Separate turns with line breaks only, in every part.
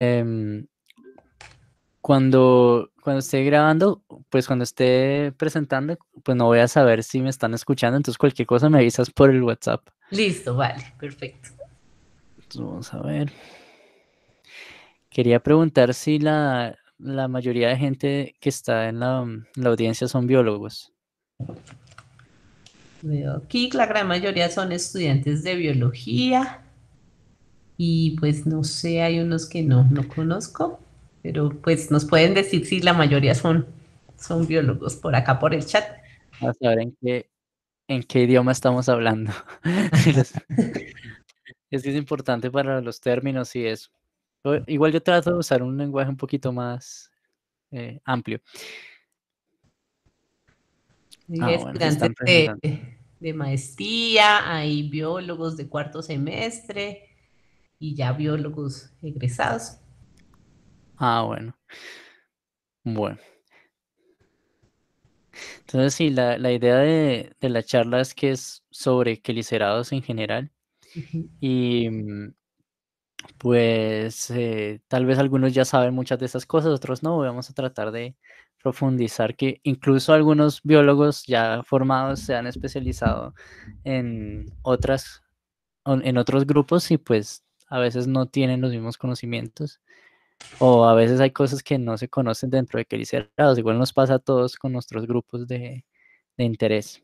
Em, cuando, cuando esté grabando, pues cuando esté presentando, pues no voy a saber si me están escuchando, entonces cualquier cosa me avisas por el WhatsApp.
Listo, vale, perfecto.
Entonces vamos a ver. Quería preguntar si la, mayoría de gente que está en la, la audiencia son biólogos.
Veo aquí la gran mayoría son estudiantes de biología, y pues no sé, hay unos que no, conozco, pero pues nos pueden decir si la mayoría son, son biólogos por acá, por el chat.
A saber en qué, en qué idioma estamos hablando. es es importante para los términos y eso. Igual yo trato de usar un lenguaje un poquito más eh, amplio.
Ah, estudiantes de, de maestría, hay biólogos de cuarto semestre, y ya biólogos egresados.
Ah, bueno. Bueno. Entonces, sí, la, idea de, la charla es que es sobre quelicerados en general. Y pues eh, tal vez algunos ya saben muchas de esas cosas, otros no. Vamos a tratar de profundizar que incluso algunos biólogos ya formados se han especializado en otras en otros grupos y pues a veces no tienen los mismos conocimientos o a veces hay cosas que no se conocen dentro de Quericerados. Igual nos pasa a todos con nuestros grupos de, interés.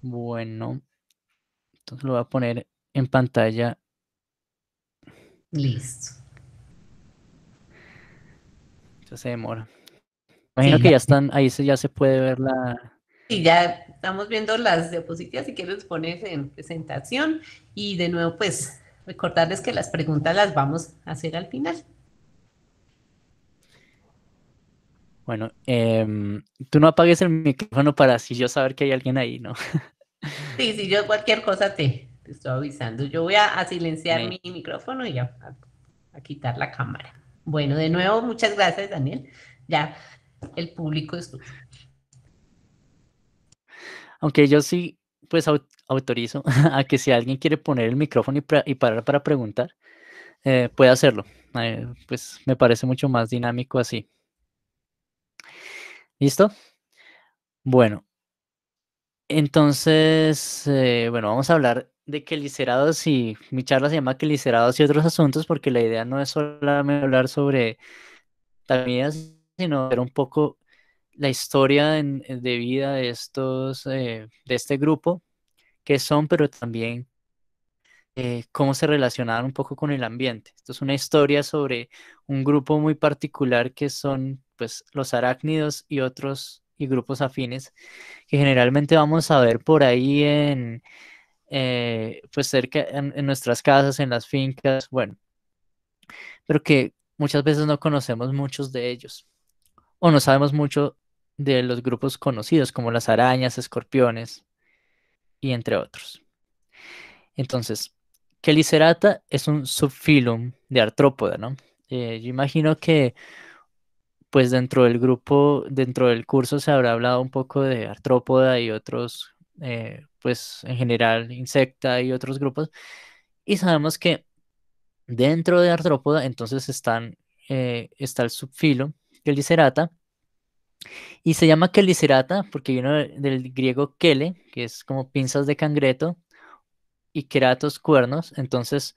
Bueno, entonces lo voy a poner en pantalla. Listo. Ya se demora. Imagino que ya están, ahí se, ya se puede ver la,
y ya estamos viendo las diapositivas, si quieres poner en presentación y de nuevo pues recordarles que las preguntas las vamos a hacer al final.
Bueno, em, tú no apagues el micrófono para si yo saber que hay alguien ahí, ¿no?
Sí, si yo cualquier cosa te, estoy avisando. Yo voy a, silenciar mi micrófono y a, a, quitar la cámara. Bueno, de nuevo, muchas gracias, Daniel. Ya, el público es
aunque yo sí, pues autorizo a que si alguien quiere poner el micrófono y, parar para preguntar, eh, puede hacerlo. Eh, pues me parece mucho más dinámico así. ¿Listo? Bueno, entonces, eh, bueno, vamos a hablar de quelicerados y mi charla se llama quelicerados y otros asuntos porque la idea no es solamente hablar sobre comidas, sino ver un poco la historia de vida de estos, eh, de este grupo, que son, pero también eh, cómo se relacionaban un poco con el ambiente. Esto es una historia sobre un grupo muy particular que son pues, los arácnidos y otros y grupos afines que generalmente vamos a ver por ahí en, eh, pues cerca en, nuestras casas, en las fincas, bueno, pero que muchas veces no conocemos muchos de ellos o no sabemos mucho de los grupos conocidos como las arañas, escorpiones y entre otros. Entonces, quelicerata es un subfilum de artrópoda, ¿no? Eh, yo imagino que pues dentro del grupo, dentro del curso se habrá hablado un poco de artrópoda y otros, eh, pues en general insecta y otros grupos. Y sabemos que dentro de artrópoda entonces están, eh, está el subfilo, quelicerata y se llama quelicerata porque viene del griego kele, que es como pinzas de cangreto, y keratos, cuernos. Entonces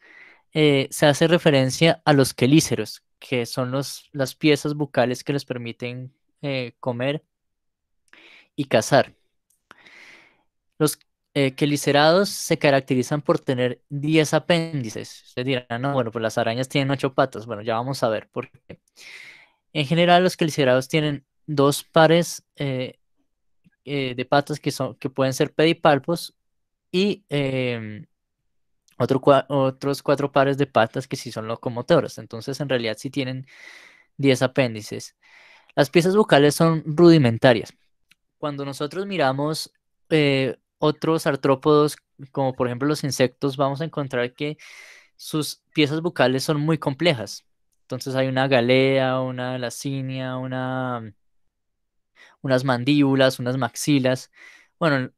eh, se hace referencia a los quelíceros, que son las piezas bucales que les permiten eh, comer y cazar. Los eh, quelicerados se caracterizan por tener 10 apéndices. Ustedes dirán, ah, no, bueno, pues las arañas tienen 8 patas. Bueno, ya vamos a ver por qué. En general, los quelicerados tienen dos pares eh, eh, de patas que, son, que pueden ser pedipalpos y em, otros cuatro pares de patas que sí son locomotoras. Entonces, en realidad sí tienen 10 apéndices. Las piezas bucales son rudimentarias. Cuando nosotros miramos eh, otros artrópodos, como por ejemplo los insectos, vamos a encontrar que sus piezas bucales son muy complejas. Entonces hay una galea, una lacinia, una unas mandíbulas, unas maxilas. Bueno,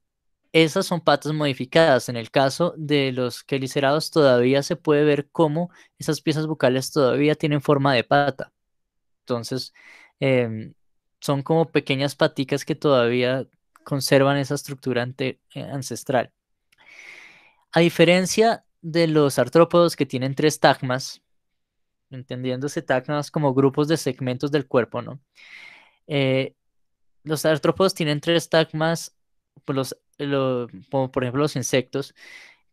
esas son patas modificadas. En el caso de los quelicerados todavía se puede ver cómo esas piezas bucales todavía tienen forma de pata. Entonces, em, son como pequeñas paticas que todavía conservan esa estructura eh, ancestral. A diferencia de los artrópodos que tienen tres tagmas, entendiéndose tagmas como grupos de segmentos del cuerpo, ¿no? Eh, los artrópodos tienen tres tagmas, pues, los, como por ejemplo los insectos,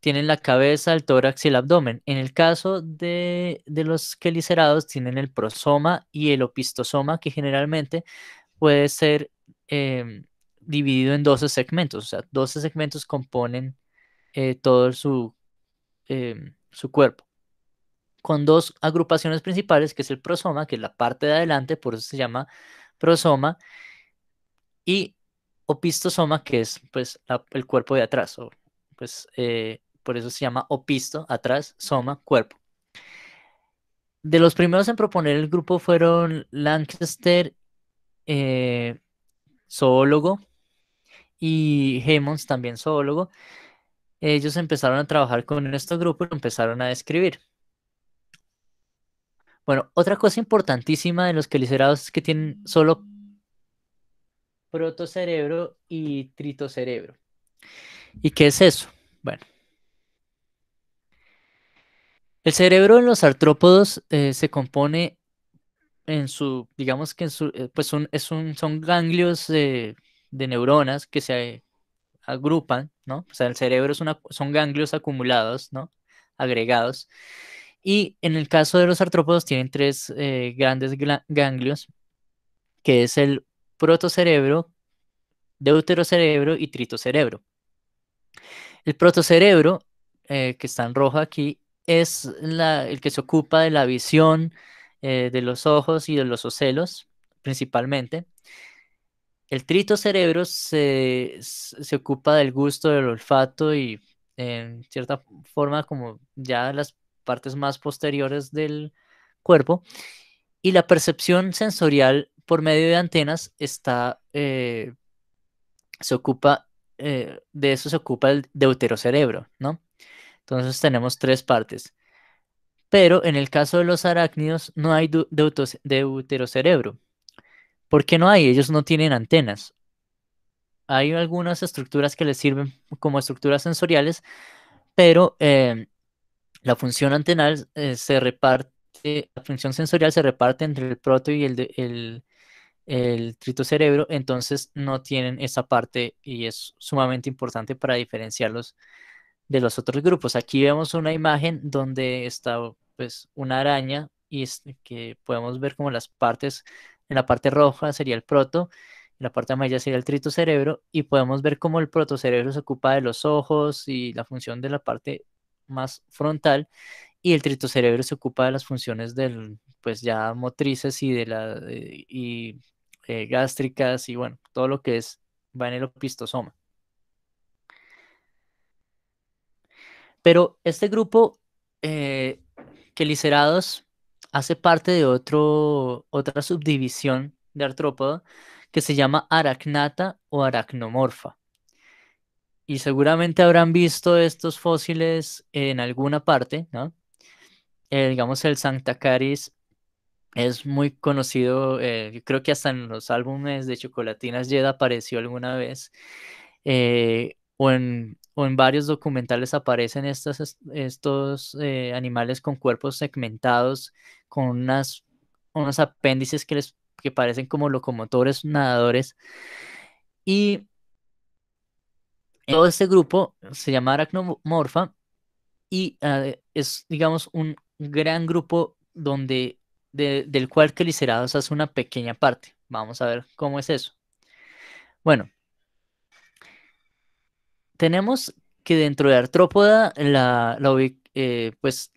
tienen la cabeza, el tórax y el abdomen. En el caso de, de los quelicerados tienen el prosoma y el opistosoma, que generalmente puede ser em, dividido en 12 segmentos. O sea, 12 segmentos componen eh, todo su, em, su cuerpo. Con dos agrupaciones principales, que es el prosoma, que es la parte de adelante, por eso se llama prosoma, y opistosoma, que es pues, el cuerpo de atrás, pues, eh, por eso se llama opisto, atrás, soma, cuerpo. De los primeros en proponer el grupo fueron Lancaster, eh, zoólogo, y Hemons, también zoólogo. Ellos empezaron a trabajar con este grupo y empezaron a describir. Bueno, otra cosa importantísima de los quelicerados es que tienen solo protocerebro y tritocerebro. ¿Y qué es eso? Bueno. El cerebro en los artrópodos eh, se compone en su, digamos que en su, eh, pues es un, son ganglios de neuronas que se eh, agrupan, ¿no? O sea, el cerebro es una, son ganglios acumulados, ¿no? Agregados. Y en el caso de los artrópodos tienen tres grandes ganglios, que es el protocerebro, deuterocerebro y tritocerebro. El protocerebro, eh, que está en rojo aquí, es el que se ocupa de la visión eh, de los ojos y de los ocelos, principalmente. El tritocerebro se, se ocupa del gusto, del olfato y en cierta forma como ya las partes más posteriores del cuerpo. Y la percepción sensorial por medio de antenas está, eh, se ocupa, eh, de eso se ocupa el deuterocerebro, ¿no? Entonces tenemos tres partes. Pero en el caso de los arácnidos no hay deuterocerebro. ¿Por qué no hay? Ellos no tienen antenas. Hay algunas estructuras que les sirven como estructuras sensoriales, pero em, la función antenal eh, se reparte, la función sensorial se reparte entre el proto y el, el el tritocerebro, entonces no tienen esa parte y es sumamente importante para diferenciarlos de los otros grupos. Aquí vemos una imagen donde está pues una araña y que podemos ver como las partes, en la parte roja sería el proto, en la parte amarilla sería el tritocerebro y podemos ver como el protocerebro se ocupa de los ojos y la función de la parte más frontal y el tritocerebro se ocupa de las funciones del pues ya motrices y de la eh, y eh, gástricas y bueno, todo lo que es opistosoma. Pero este grupo que eh, quelicerados hace parte de otro, otra subdivisión de artrópodo que se llama aracnata o aracnomorfa. Y seguramente habrán visto estos fósiles en alguna parte, ¿no? Eh, digamos el Sanctacaris es muy conocido, eh, yo creo que hasta en los álbumes de Chocolatinas Jed apareció alguna vez, eh, o, en, o, en, varios documentales aparecen estos eh, animales con cuerpos segmentados, con unas, unos apéndices que, les, que parecen como locomotores, nadadores. Y todo este grupo se llama Arachnomorpha y ah, es, digamos, un gran grupo donde del cual que licerados hace una pequeña parte. Vamos a ver cómo es eso. Bueno, tenemos que dentro de Artrópoda, la, eh, pues,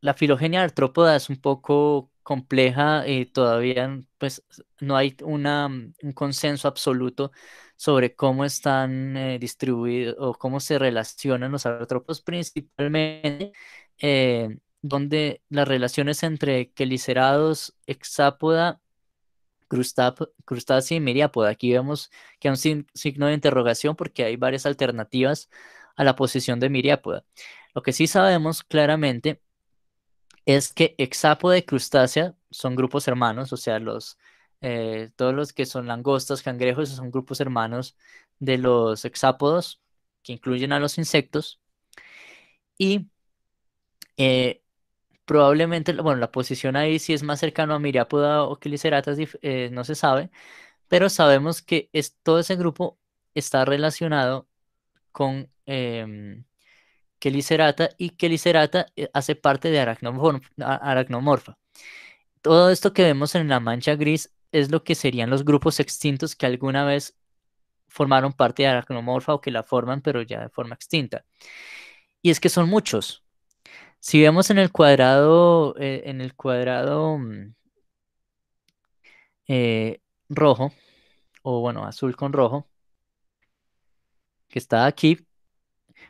la filogenia de Artrópoda es un poco compleja, y eh, todavía pues, no hay un consenso absoluto sobre cómo están eh, distribuidos o cómo se relacionan los artrópodos principalmente donde las relaciones entre quelicerados, hexápoda, crustácea y miriápoda. Aquí vemos que hay un signo de interrogación porque hay varias alternativas a la posición de miriápoda. Lo que sí sabemos claramente es que hexápoda y crustácea son grupos hermanos, o sea, los, eh, todos los que son langostas, cangrejos, son grupos hermanos de los hexápodos, que incluyen a los insectos. Y eh, probablemente, bueno, la posición ahí si es más cercano a Miriápoda o que eh, no se sabe, pero sabemos que todo ese grupo está relacionado con em, eh, y Kelicerata hace parte de Arachnomorfa Todo esto que vemos en la mancha gris es lo que serían los grupos extintos que alguna vez formaron parte de aracnomorfa o que la forman, pero ya de forma extinta. Y es que son muchos, si vemos en el cuadrado, eh, en el cuadrado mm, eh, rojo, o bueno, azul con rojo, que está aquí,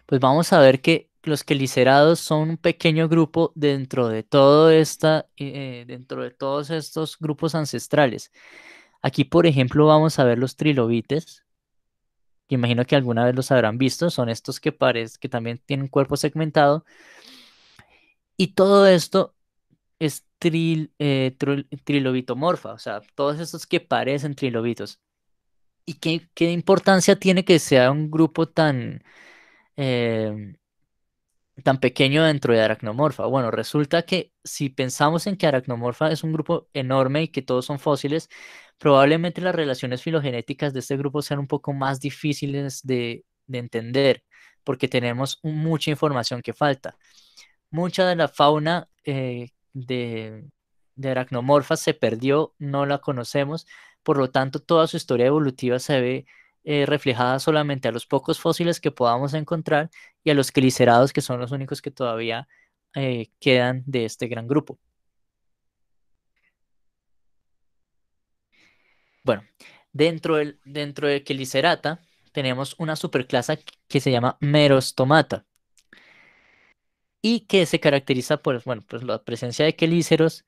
pues vamos a ver que los quelicerados son un pequeño grupo dentro de todo esta, eh, dentro de todos estos grupos ancestrales. Aquí, por ejemplo, vamos a ver los trilobites. imagino que alguna vez los habrán visto. Son estos que, que también tienen cuerpo segmentado. Y todo esto es eh, trilobitomorfa, o sea, todos estos que parecen trilobitos. ¿Y qué, importancia tiene que sea un grupo tan, eh, tan pequeño dentro de Aracnomorfa? Bueno, resulta que si pensamos en que Aracnomorfa es un grupo enorme y que todos son fósiles, probablemente las relaciones filogenéticas de este grupo sean un poco más difíciles de entender, porque tenemos mucha información que falta mucha de la fauna eh, de, de se perdió, no la conocemos, por lo tanto toda su historia evolutiva se ve eh, reflejada solamente a los pocos fósiles que podamos encontrar y a los glicerados que son los únicos que todavía eh, quedan de este gran grupo. Bueno, dentro, del, dentro de Clicerata tenemos una superclase que se llama Merostomata y que se caracteriza por, bueno, pues la presencia de quelíceros,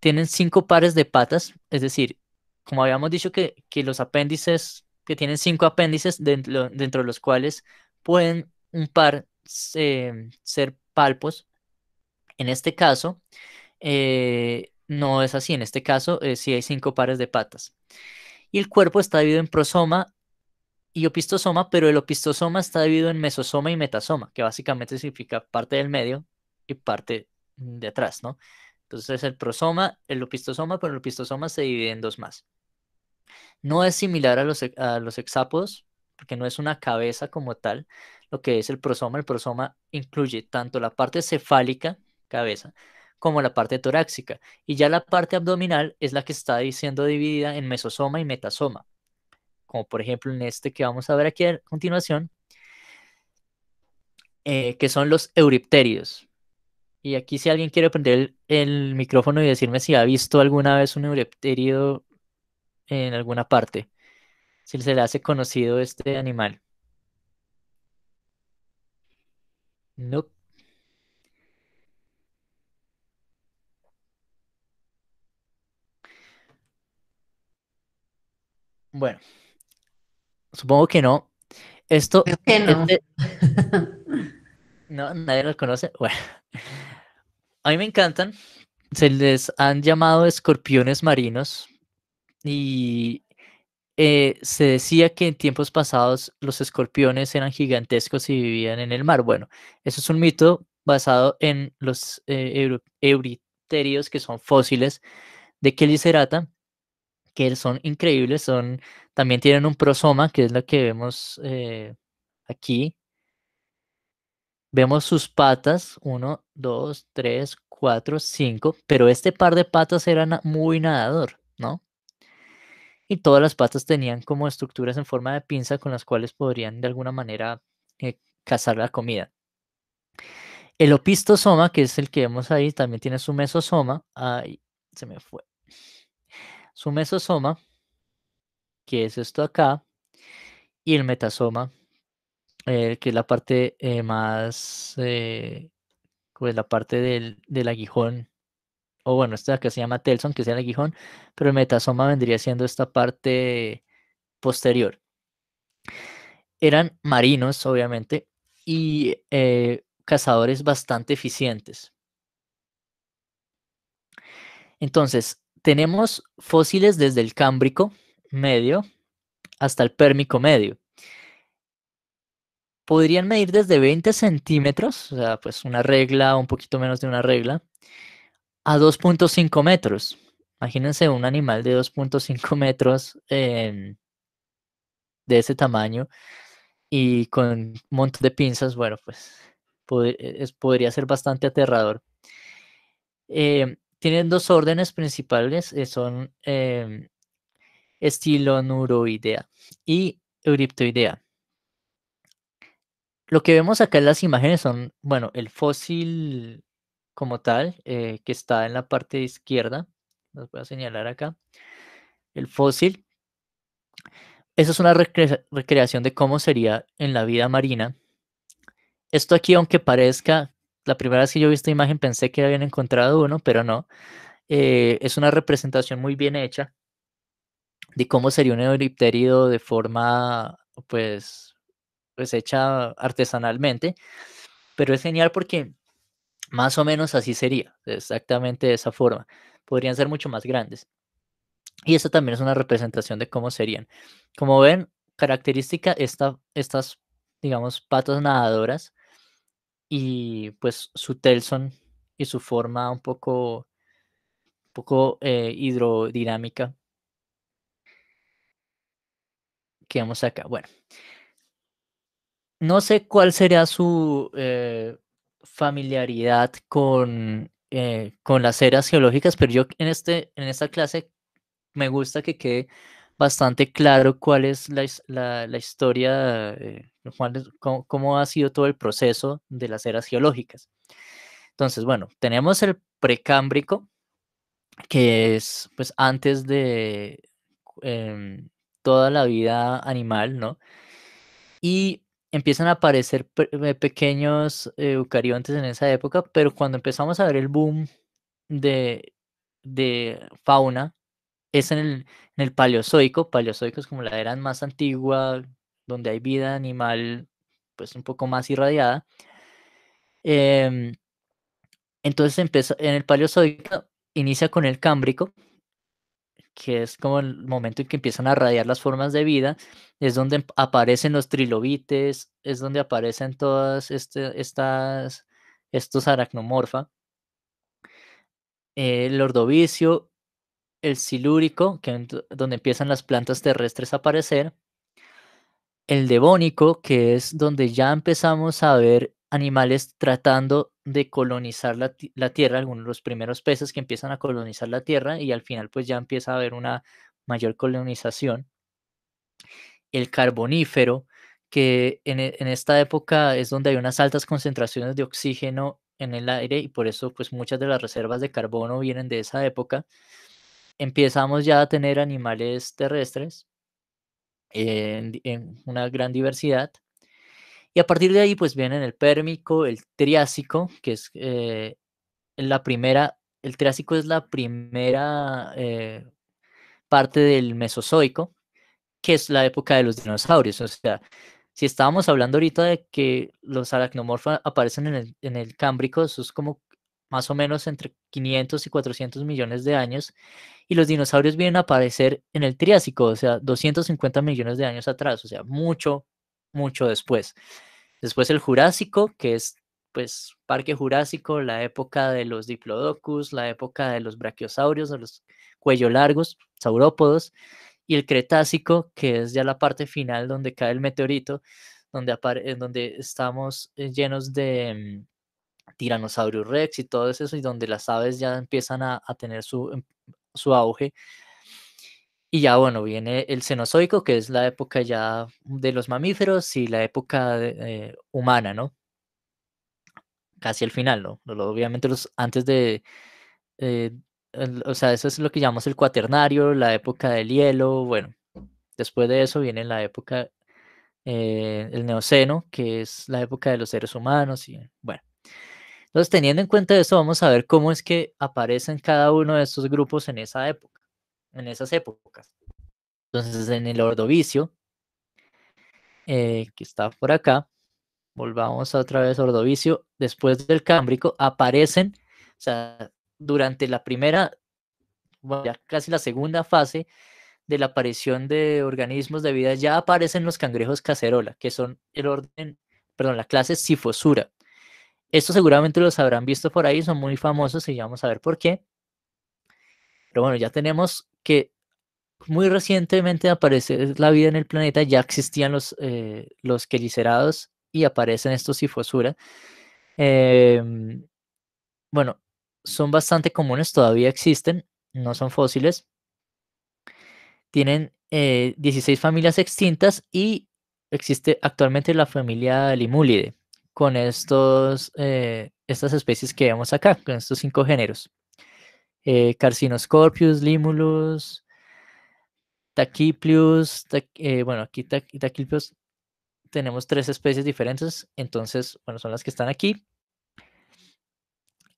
tienen cinco pares de patas, es decir, como habíamos dicho que, los apéndices, que tienen cinco apéndices dentro, de los cuales pueden un par eh, ser palpos, en este caso eh, no es así, en este caso si eh, sí hay cinco pares de patas. Y el cuerpo está dividido en prosoma y opistosoma, pero el opistosoma está dividido en mesosoma y metasoma, que básicamente significa parte del medio y parte de atrás, ¿no? Entonces el prosoma, el opistosoma, pero el opistosoma se divide en dos más. No es similar a los, a los hexápodos, porque no es una cabeza como tal, lo que es el prosoma. El prosoma incluye tanto la parte cefálica, cabeza, como la parte torácica. Y ya la parte abdominal es la que está siendo dividida en mesosoma y metasoma como por ejemplo en este que vamos a ver aquí a continuación, eh, que son los euripterios. Y aquí si alguien quiere prender el, micrófono y decirme si ha visto alguna vez un euripterio en alguna parte, si se le hace conocido este animal. No. Bueno. Supongo que no. Esto. no. nadie los conoce. Bueno. A mí me encantan. Se les han llamado escorpiones marinos. Y eh, se decía que en tiempos pasados los escorpiones eran gigantescos y vivían en el mar. Bueno, eso es un mito basado en los eh, euriterios, que son fósiles de Kelicerata, que son increíbles, son también tienen un prosoma, que es lo que vemos eh, aquí. Vemos sus patas, uno, dos, tres, cuatro, cinco, pero este par de patas era muy nadador, ¿no? Y todas las patas tenían como estructuras en forma de pinza con las cuales podrían de alguna manera eh, cazar la comida. El opistosoma, que es el que vemos ahí, también tiene su mesosoma. Ay, se me fue. Su mesosoma que es esto acá, y el metasoma, eh, que es la parte eh, más, eh, pues la parte del, aguijón, o bueno, esta que se llama telson, que es el aguijón, pero el metasoma vendría siendo esta parte posterior. Eran marinos, obviamente, y cazadores bastante eficientes. Entonces, tenemos fósiles desde el Cámbrico, medio hasta el pérmico medio. Podrían medir desde 20 centímetros, o sea, pues una regla, un poquito menos de una regla, a 2.5 metros. Imagínense un animal de 2.5 metros em, de ese tamaño y con un de pinzas, bueno, pues e, podría ser bastante aterrador. Em, tienen dos órdenes principales, eh, son em, estilo nuroidea y euriptoidea. Lo que vemos acá en las imágenes son, bueno, el fósil como tal, eh, que está en la parte izquierda, los voy a señalar acá, el fósil. Esa es una recreación de cómo sería en la vida marina. Esto aquí, aunque parezca, la primera vez que yo vi esta imagen pensé que habían encontrado uno, pero no. Eh, es una representación muy bien hecha de cómo sería un euripterido de forma, pues, pues hecha artesanalmente, pero es genial porque más o menos así sería, exactamente de esa forma. Podrían ser mucho más grandes. Y esta también es una representación de cómo serían. Como ven, característica esta, estas, digamos, patas nadadoras y pues su telson y su forma un poco, poco eh, hidrodinámica quedamos acá. Bueno, no sé cuál sería su eh, familiaridad con, eh, con las eras geológicas, pero yo en, este, en esta clase me gusta que quede bastante claro cuál es la, historia, eh, cómo, cómo, ha sido todo el proceso de las eras geológicas. Entonces, bueno, tenemos el precámbrico, que es pues antes de, em, toda la vida animal, ¿no? Y empiezan a aparecer eh, pequeños eh, eucariontes en esa época, pero cuando empezamos a ver el boom de, fauna, es en el, paleozoico, paleozoico es como la era más antigua, donde hay vida animal pues un poco más irradiada. Em, entonces empieza en el paleozoico, inicia con el cámbrico, que es como el momento en que empiezan a radiar las formas de vida, es donde em, aparecen los trilobites, es donde aparecen todas este, estas, estos aracnomorfa, eh, el ordovicio, el silúrico, que donde empiezan las plantas terrestres a aparecer, el devónico, que es donde ya empezamos a ver animales tratando de colonizar la, Tierra, algunos de los primeros peces que empiezan a colonizar la Tierra y al final pues ya empieza a haber una mayor colonización. El carbonífero, que e, en, esta época es donde hay unas altas concentraciones de oxígeno en el aire y por eso pues muchas de las reservas de carbono vienen de esa época. Empezamos ya a tener animales terrestres en una gran diversidad y a partir de ahí, pues vienen el Pérmico, el Triásico, que es eh, la primera, el Triásico es la primera eh, parte del Mesozoico, que es la época de los dinosaurios. O sea, si estábamos hablando ahorita de que los aracnomorfos aparecen en el, en el Cámbrico, eso es como más o menos entre 500 y 400 millones de años, y los dinosaurios vienen a aparecer en el Triásico, o sea, 250 millones de años atrás, o sea, mucho, mucho después. Después el Jurásico, que es pues Parque Jurásico, la época de los Diplodocus, la época de los brachiosaurios, de los cuello largos, saurópodos, y el Cretácico, que es ya la parte final donde cae el meteorito, donde, donde estamos eh, llenos de mm, tiranosaurios rex y todo eso, y donde las aves ya empiezan a, tener su, em, su auge y ya bueno, viene el Cenozoico, que es la época ya de los mamíferos y la época eh, humana, ¿no? Casi al final, ¿no? Obviamente los, antes de, eh, o sea, eso es lo que llamamos el cuaternario, la época del hielo, bueno, después de eso viene la época, eh, el neoceno, que es la época de los seres humanos, y bueno. Entonces, teniendo en cuenta eso, vamos a ver cómo es que aparecen cada uno de estos grupos en esa época en esas épocas. Entonces, en el Ordovicio, eh, que está por acá, volvamos otra vez a Ordovicio, después del Cámbrico, aparecen, o sea, durante la primera, bueno, ya casi la segunda fase de la aparición de organismos de vida, ya aparecen los cangrejos cacerola, que son el orden, perdón, la clase Sifosura. Estos seguramente los habrán visto por ahí, son muy famosos y vamos a ver por qué. Pero bueno, ya tenemos que muy recientemente aparece la vida en el planeta, ya existían los, eh, los quelicerados y aparecen estos cifosura. Em, bueno, son bastante comunes, todavía existen, no son fósiles. Tienen 16 eh, familias extintas y existe actualmente la familia Limúlide con estos, eh, estas especies que vemos acá, con estos cinco géneros. Eh, Carcinoscorpius, Limulus, Taquiplius, eh, bueno, aquí Taquiplius tenemos tres especies diferentes, entonces, bueno, son las que están aquí.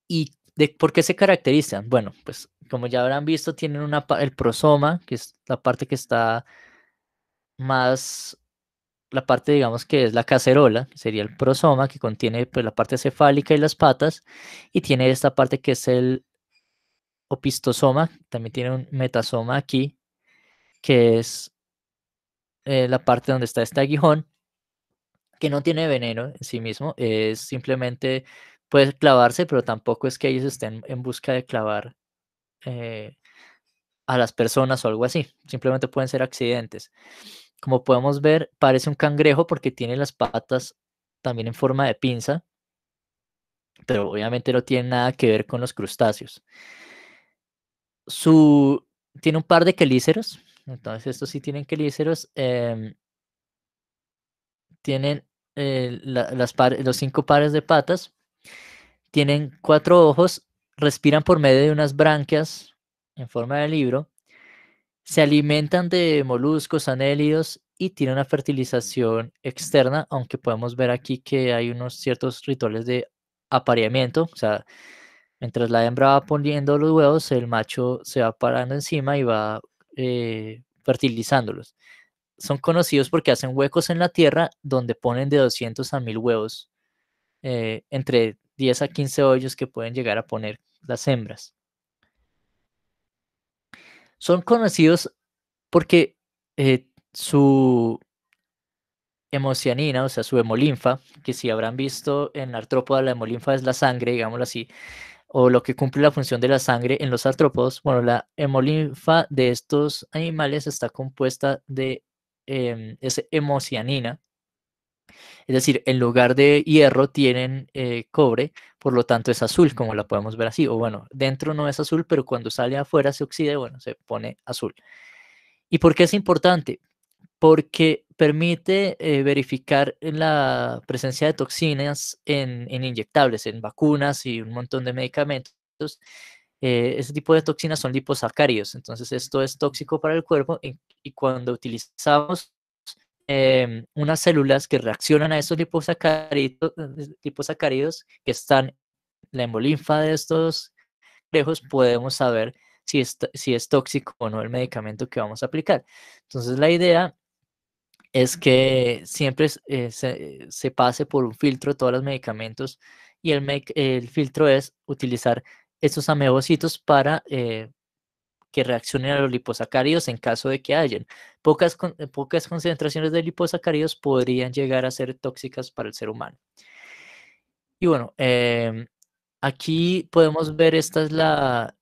¿Y de por qué se caracterizan? Bueno, pues como ya habrán visto, tienen una, el prosoma, que es la parte que está más, la parte digamos que es la cacerola, sería el prosoma, que contiene pues, la parte cefálica y las patas, y tiene esta parte que es el opistosoma, también tiene un metasoma aquí, que es eh, la parte donde está este aguijón, que no tiene veneno en sí mismo, es simplemente puede clavarse, pero tampoco es que ellos estén en busca de clavar eh, a las personas o algo así, simplemente pueden ser accidentes. Como podemos ver, parece un cangrejo porque tiene las patas también en forma de pinza, pero obviamente no tiene nada que ver con los crustáceos. Su, tiene un par de quelíceros, entonces estos sí tienen quelíceros. Em, tienen eh, las los cinco pares de patas, tienen cuatro ojos, respiran por medio de unas branquias en forma de libro, se alimentan de moluscos, anélidos y tiene una fertilización externa, aunque podemos ver aquí que hay unos ciertos rituales de apareamiento, o sea, Mientras la hembra va poniendo los huevos, el macho se va parando encima y va eh, fertilizándolos. Son conocidos porque hacen huecos en la tierra donde ponen de 200 a 1000 huevos, eh, entre 10 a 15 hoyos que pueden llegar a poner las hembras. Son conocidos porque eh, su hemocianina, o sea, su hemolinfa, que si habrán visto en la artrópoda, la hemolinfa es la sangre, digámoslo así, o lo que cumple la función de la sangre en los artrópodos, bueno, la hemolinfa de estos animales está compuesta de eh, es hemocianina. Es decir, en lugar de hierro tienen eh, cobre, por lo tanto es azul, como la podemos ver así. O bueno, dentro no es azul, pero cuando sale afuera se oxida, bueno, se pone azul. ¿Y por qué es importante? porque permite eh, verificar la presencia de toxinas en, inyectables, en vacunas y un montón de medicamentos. Eh, ese tipo de toxinas son liposacáridos, entonces esto es tóxico para el cuerpo y, cuando utilizamos em, unas células que reaccionan a esos eh, liposacáridos, que están en la hemolinfa de estos lejos, podemos saber si es, si es tóxico o no el medicamento que vamos a aplicar. Entonces la idea es que siempre eh, se, pase por un filtro de todos los medicamentos y el, el filtro es utilizar estos amebocitos para eh, que reaccionen a los liposacáridos en caso de que hayan. Pocas, pocas concentraciones de liposacáridos podrían llegar a ser tóxicas para el ser humano. Y bueno, em, aquí podemos ver, esta es la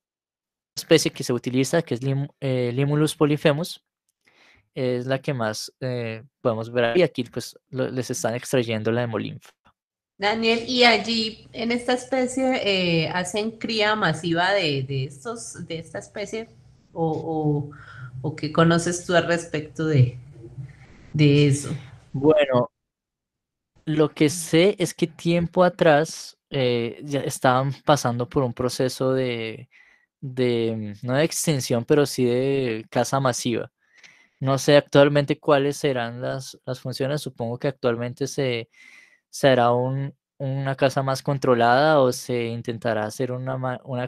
especie que se utiliza, que es eh, Limulus polyphemus es la que más eh, podemos ver. Y aquí pues les están extrayendo la
hemolinfa. Daniel, y allí en esta especie eh, hacen cría masiva de, estos, de esta especie o, o, qué conoces tú al respecto de, de eso. Bueno,
lo que sé es que tiempo atrás eh, ya estaban pasando por un proceso de, de, no de extinción, pero sí de caza masiva. No sé actualmente cuáles serán las, funciones. Supongo que actualmente se, será una casa más controlada o se intentará hacer una,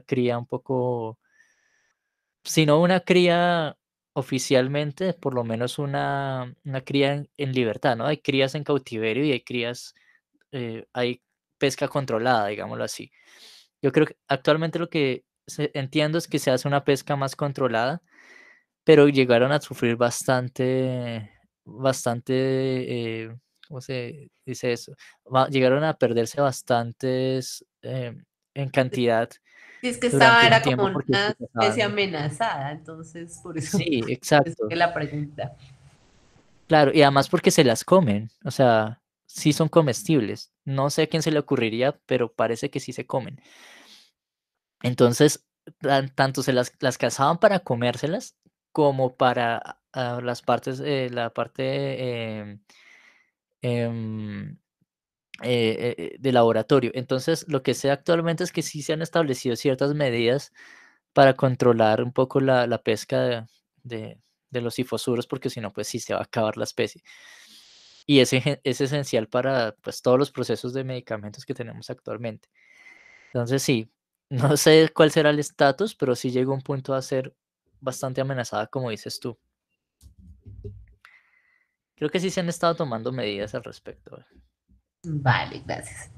cría un poco, si no una cría oficialmente, por lo menos una, una cría en, libertad, ¿no? Hay crías en cautiverio y hay crías, eh, hay pesca controlada, digámoslo así. Yo creo que actualmente lo que entiendo es que se hace una pesca más controlada pero llegaron a sufrir bastante, bastante, eh, ¿cómo se dice eso? llegaron a perderse bastantes eh, en cantidad. Y es que estaba, era como una especie
amenazada, entonces por eso sí, exacto. Es la pregunta.
Claro, y además porque se las comen, o sea, sí son comestibles. No sé a quién se le ocurriría, pero parece que sí se comen. Entonces, tanto se las, las cazaban para comérselas como para ah, las partes, eh, la parte em, em, eh, eh, de laboratorio. Entonces, lo que sé actualmente es que sí se han establecido ciertas medidas para controlar un poco la, pesca de, los cifosuros, porque si no, pues sí se va a acabar la especie. Y es, es esencial para pues, todos los procesos de medicamentos que tenemos actualmente. Entonces, sí, no sé cuál será el estatus, pero sí llegó un punto a ser bastante amenazada, como dices tú. Creo que sí se han estado tomando medidas al respecto. Eh.
Vale, gracias.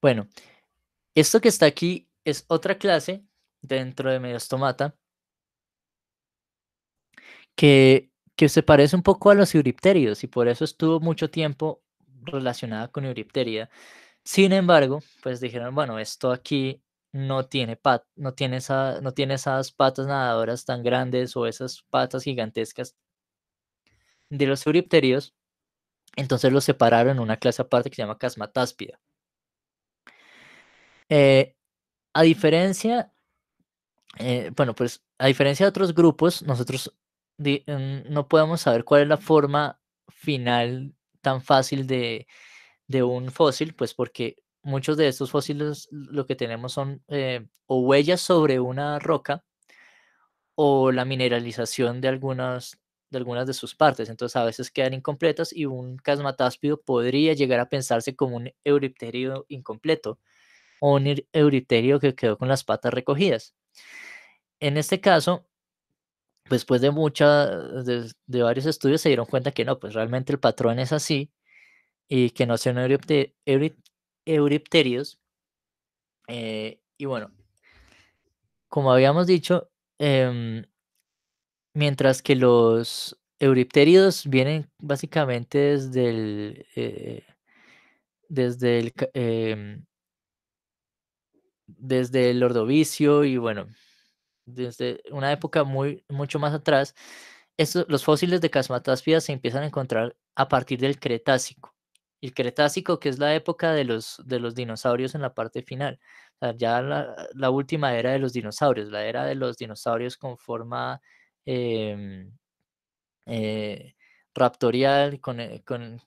Bueno, esto que está aquí es otra clase dentro de Mediastomata que, que se parece un poco a los euripterios y por eso estuvo mucho tiempo relacionada con euripteria. Sin embargo, pues dijeron, bueno, esto aquí no tiene, no, tiene no tiene esas patas nadadoras tan grandes o esas patas gigantescas de los euripterios. Entonces los separaron en una clase aparte que se llama Casmatáspida. Eh, a diferencia, eh, bueno, pues a diferencia de otros grupos, nosotros mm, no podemos saber cuál es la forma final tan fácil de, de un fósil, pues porque muchos de estos fósiles lo que tenemos son eh, o huellas sobre una roca o la mineralización de algunas, de algunas de sus partes. Entonces a veces quedan incompletas y un casmatáspido podría llegar a pensarse como un euripterio incompleto o un euripterio que quedó con las patas recogidas. En este caso, después de, mucha, de varios estudios se dieron cuenta que no, pues realmente el patrón es así y que no sean euripterios. Eh, y bueno, como habíamos dicho, em, mientras que los euripterios vienen básicamente desde el, eh, desde el, em, desde el ordovicio y bueno, desde una época muy, mucho más atrás, los fósiles de casmatáspidas se empiezan a encontrar a partir del Cretácico el Cretácico, que es la época de los, de los dinosaurios en la parte final. ya la, última era de los dinosaurios, la era de los dinosaurios con forma em, eh, raptorial, con, eh, con,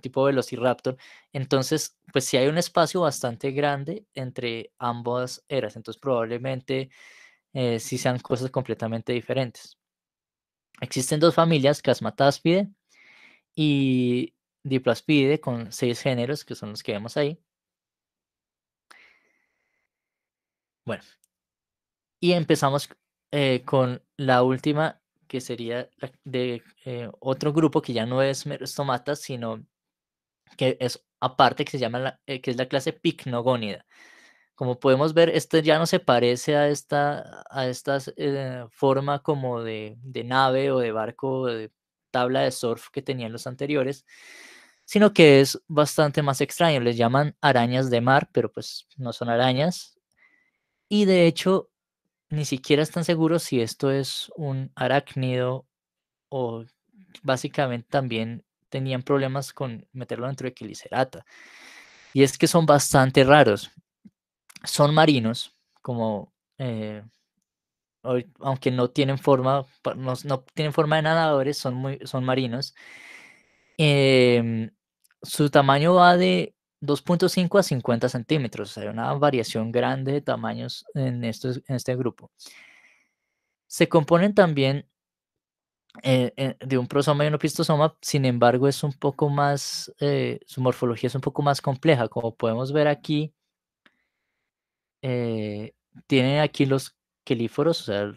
tipo velociraptor. Entonces, pues si hay un espacio bastante grande entre ambas eras. Entonces, probablemente eh, sí sean cosas completamente diferentes. Existen dos familias, Casmatáspide y diplaspide con seis géneros que son los que vemos ahí. Bueno, y empezamos eh, con la última que sería de eh, otro grupo que ya no es merostomatas, sino que es aparte que se llama la, eh, que es la clase picnogónida. Como podemos ver, este ya no se parece a esta, a esta forma como de, de, nave o de barco de, tabla de surf que tenían los anteriores, sino que es bastante más extraño. Les llaman arañas de mar, pero pues no son arañas. Y de hecho, ni siquiera están seguros si esto es un arácnido o básicamente también tenían problemas con meterlo dentro de quilicerata. Y es que son bastante raros. Son marinos, como eh, aunque no tienen forma, no, tienen forma de nadadores, son, muy, son marinos. Em, su tamaño va de 2.5 a 50 centímetros, o sea, hay una variación grande de tamaños en, estos, en este grupo. Se componen también eh, eh, de un prosoma y un opistosoma, sin embargo, es un poco más, eh, su morfología es un poco más compleja, como podemos ver aquí. tienen aquí los quelíforos, o sea,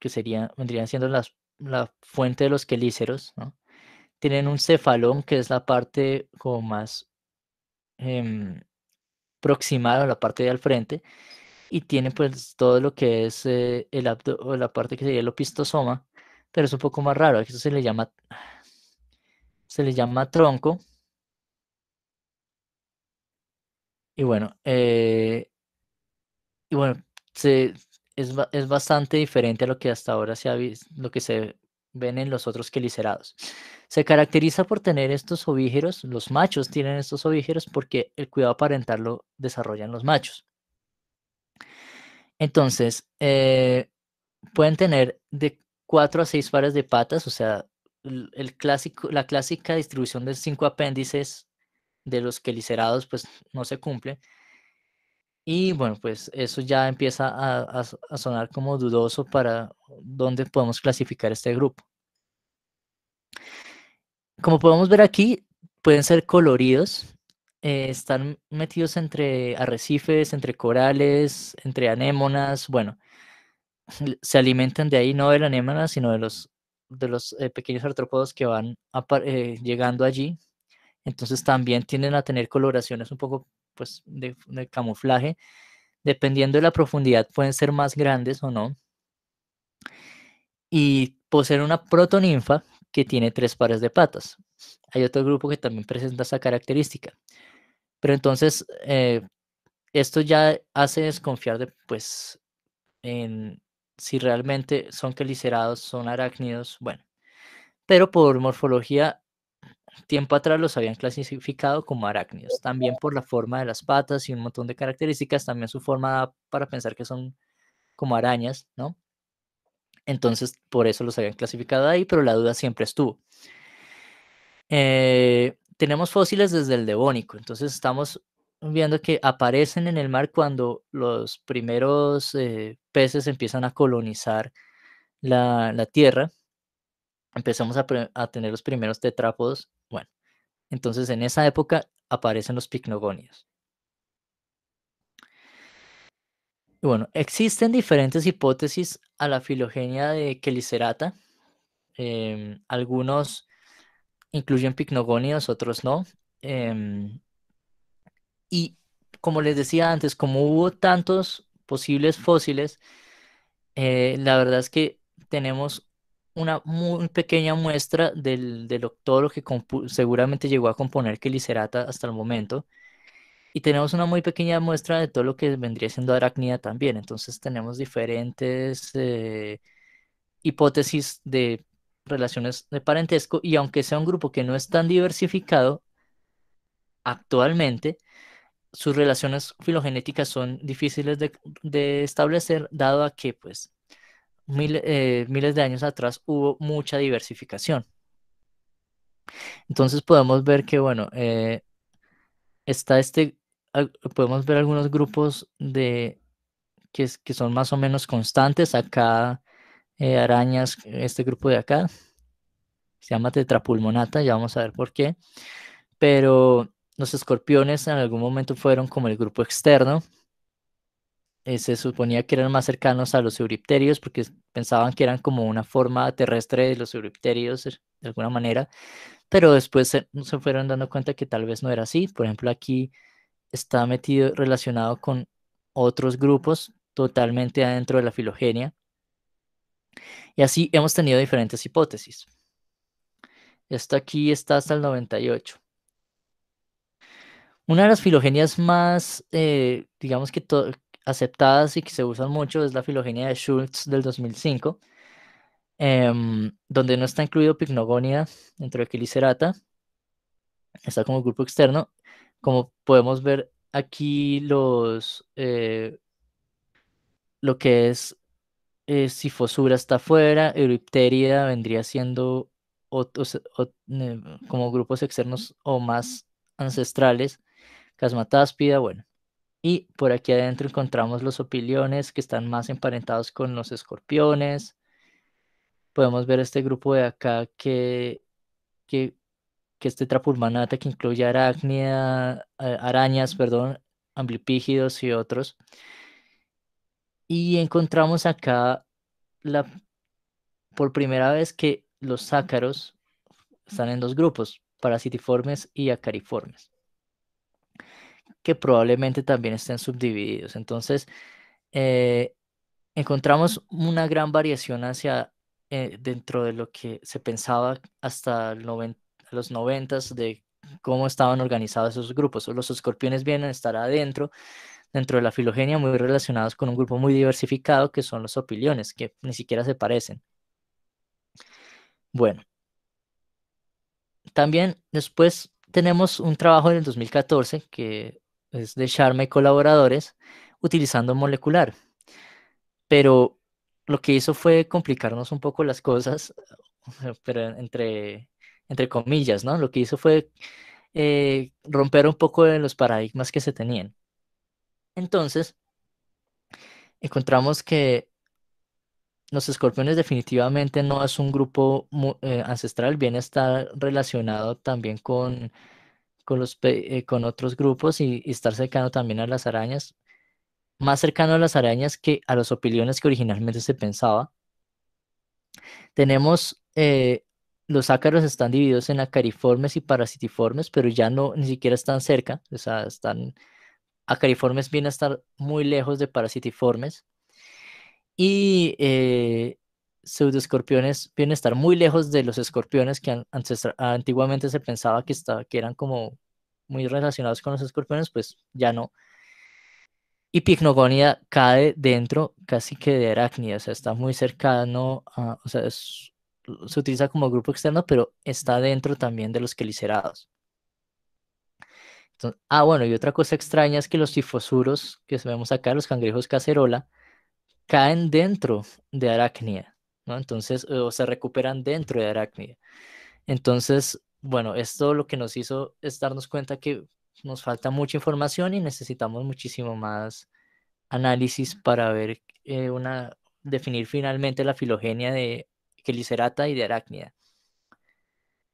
que serían, vendrían siendo las, la fuente de los quelíceros, ¿no? Tienen un cefalón, que es la parte como más em, proximal o la parte de al frente, y tienen pues todo lo que es eh, el la parte que sería el opistosoma, pero es un poco más raro, eso se le llama, se le llama tronco. Y bueno, eh, y bueno, se, es, bastante diferente a lo que hasta ahora se ha visto, lo que se ven en los otros quelicerados. Se caracteriza por tener estos ovígeros, los machos tienen estos ovígeros porque el cuidado parental lo desarrollan los machos. Entonces, eh, pueden tener de cuatro a 6 pares de patas, o sea, el clásico, la clásica distribución de cinco apéndices de los quelicerados pues no se cumple, y bueno, pues eso ya empieza a, sonar como dudoso para dónde podemos clasificar este grupo. Como podemos ver aquí, pueden ser coloridos, eh, están metidos entre arrecifes, entre corales, entre anémonas, bueno, se alimentan de ahí, no de la anémona, sino de los, de los eh, pequeños artrópodos que van eh, llegando allí. Entonces también tienden a tener coloraciones un poco pues, de, camuflaje. Dependiendo de la profundidad, pueden ser más grandes o no. Y poseer una protoninfa que tiene tres pares de patas. Hay otro grupo que también presenta esa característica. Pero entonces, eh, esto ya hace desconfiar de, pues, en si realmente son quelicerados, son arácnidos, bueno. Pero por morfología Tiempo atrás los habían clasificado como arácnidos, también por la forma de las patas y un montón de características, también su forma para pensar que son como arañas, ¿no? Entonces, por eso los habían clasificado ahí, pero la duda siempre estuvo. Eh, tenemos fósiles desde el Devónico, entonces estamos viendo que aparecen en el mar cuando los primeros eh, peces empiezan a colonizar la, tierra. Empezamos a, a, tener los primeros tetrápodos entonces, en esa época aparecen los picnogonios. Bueno, existen diferentes hipótesis a la filogenia de Quelicerata. Em, algunos incluyen picnogonios, otros no. Em, y como les decía antes, como hubo tantos posibles fósiles, eh, la verdad es que tenemos una muy pequeña muestra del, de todo lo que seguramente llegó a componer Kelicerata hasta el momento. Y tenemos una muy pequeña muestra de todo lo que vendría siendo Aracnida también. Entonces tenemos diferentes eh, hipótesis de relaciones de parentesco y aunque sea un grupo que no es tan diversificado actualmente, sus relaciones filogenéticas son difíciles de, de establecer dado a que pues eh, miles de años atrás hubo mucha diversificación. Entonces podemos ver que, bueno, eh, está este, podemos ver algunos grupos de, que, son más o menos constantes. Acá, eh, arañas, este grupo de acá, se llama tetrapulmonata, ya vamos a ver por qué. Pero los escorpiones en algún momento fueron como el grupo externo, eh, se suponía que eran más cercanos a los euripterios porque pensaban que eran como una forma terrestre de los euripterios er, de alguna manera, pero después se, fueron dando cuenta que tal vez no era así. Por ejemplo, aquí está metido relacionado con otros grupos totalmente adentro de la filogenia. Y así hemos tenido diferentes hipótesis. Esto aquí está hasta el 98. Una de las filogenias más, eh, digamos que, aceptadas y que se usan mucho es la filogenia de Schultz del 2005, em, donde no está incluido dentro de Quilicerata, está como grupo externo. Como podemos ver aquí los eh, lo que es eh, sifosura está afuera, Eurypterida vendría siendo como grupos externos o más ancestrales, Casmatáspida, bueno. Y por aquí adentro encontramos los opiliones que están más emparentados con los escorpiones. Podemos ver este grupo de acá que, que, que este trapulmanata que incluye arácnida, eh, arañas, perdón, amblipígidos y otros. Y encontramos acá la, por primera vez que los ácaros están en dos grupos, parasitiformes y acariformes que probablemente también estén subdivididos. Entonces, eh, encontramos una gran variación hacia eh, dentro de lo que se pensaba hasta los noventas de cómo estaban organizados esos grupos. Los escorpiones vienen a estar adentro, dentro de la filogenia, muy relacionados con un grupo muy diversificado que son los opiliones, que ni siquiera se parecen. Bueno, también después tenemos un trabajo en el 2014 que es de Sharma y colaboradores, utilizando molecular. Pero lo que hizo fue complicarnos un poco las cosas, pero entre, entre comillas, ¿no? Lo que hizo fue eh, romper un poco de los paradigmas que se tenían. Entonces, encontramos que los escorpiones definitivamente no es un grupo eh, ancestral, bien está relacionado también con con, los, eh, con otros grupos y, estar cercano también a las arañas, más cercano a las arañas que a los opiliones que originalmente se pensaba. Tenemos, eh, los ácaros están divididos en acariformes y parasitiformes, pero ya no, ni siquiera están cerca, o sea, están, acariformes vienen a estar muy lejos de parasitiformes. Y eh, escorpiones vienen a estar muy lejos de los escorpiones que antiguamente se pensaba que, estaba, que eran como muy relacionados con los escorpiones, pues ya no. Y Picnogonia cae dentro casi que de Arácnida, o sea, está muy cercano, o sea, se utiliza como grupo externo, pero está dentro también de los quelicerados. ah, bueno, y otra cosa extraña es que los tifosuros que vemos acá, los cangrejos cacerola, caen dentro de Arácnida. Entonces, o se recuperan dentro de Arácnida. Entonces, bueno, esto lo que nos hizo es darnos cuenta que nos falta mucha información y necesitamos muchísimo más análisis para ver eh, una, definir finalmente la filogenia de Quelicerata y de Arácnida.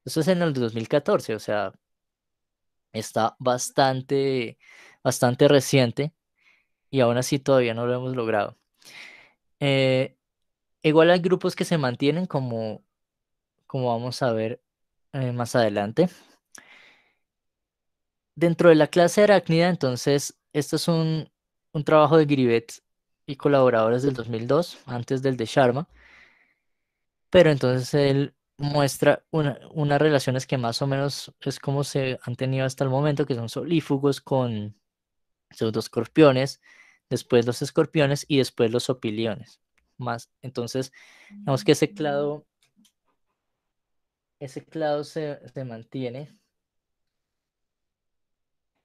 Eso es en el 2014, o sea, está bastante, bastante reciente y aún así todavía no lo hemos logrado. Eh, Igual hay grupos que se mantienen como, como vamos a ver eh, más adelante. Dentro de la clase Arácnida, entonces, esto es un, trabajo de Grivet y colaboradores del 2002, antes del de Sharma. Pero entonces él muestra unas relaciones que más o menos es como se han tenido hasta el momento, que son solífugos con escorpiones, después los escorpiones y después los opiliones más. Entonces, vemos que ese mm. clado, ese clado se, mantiene.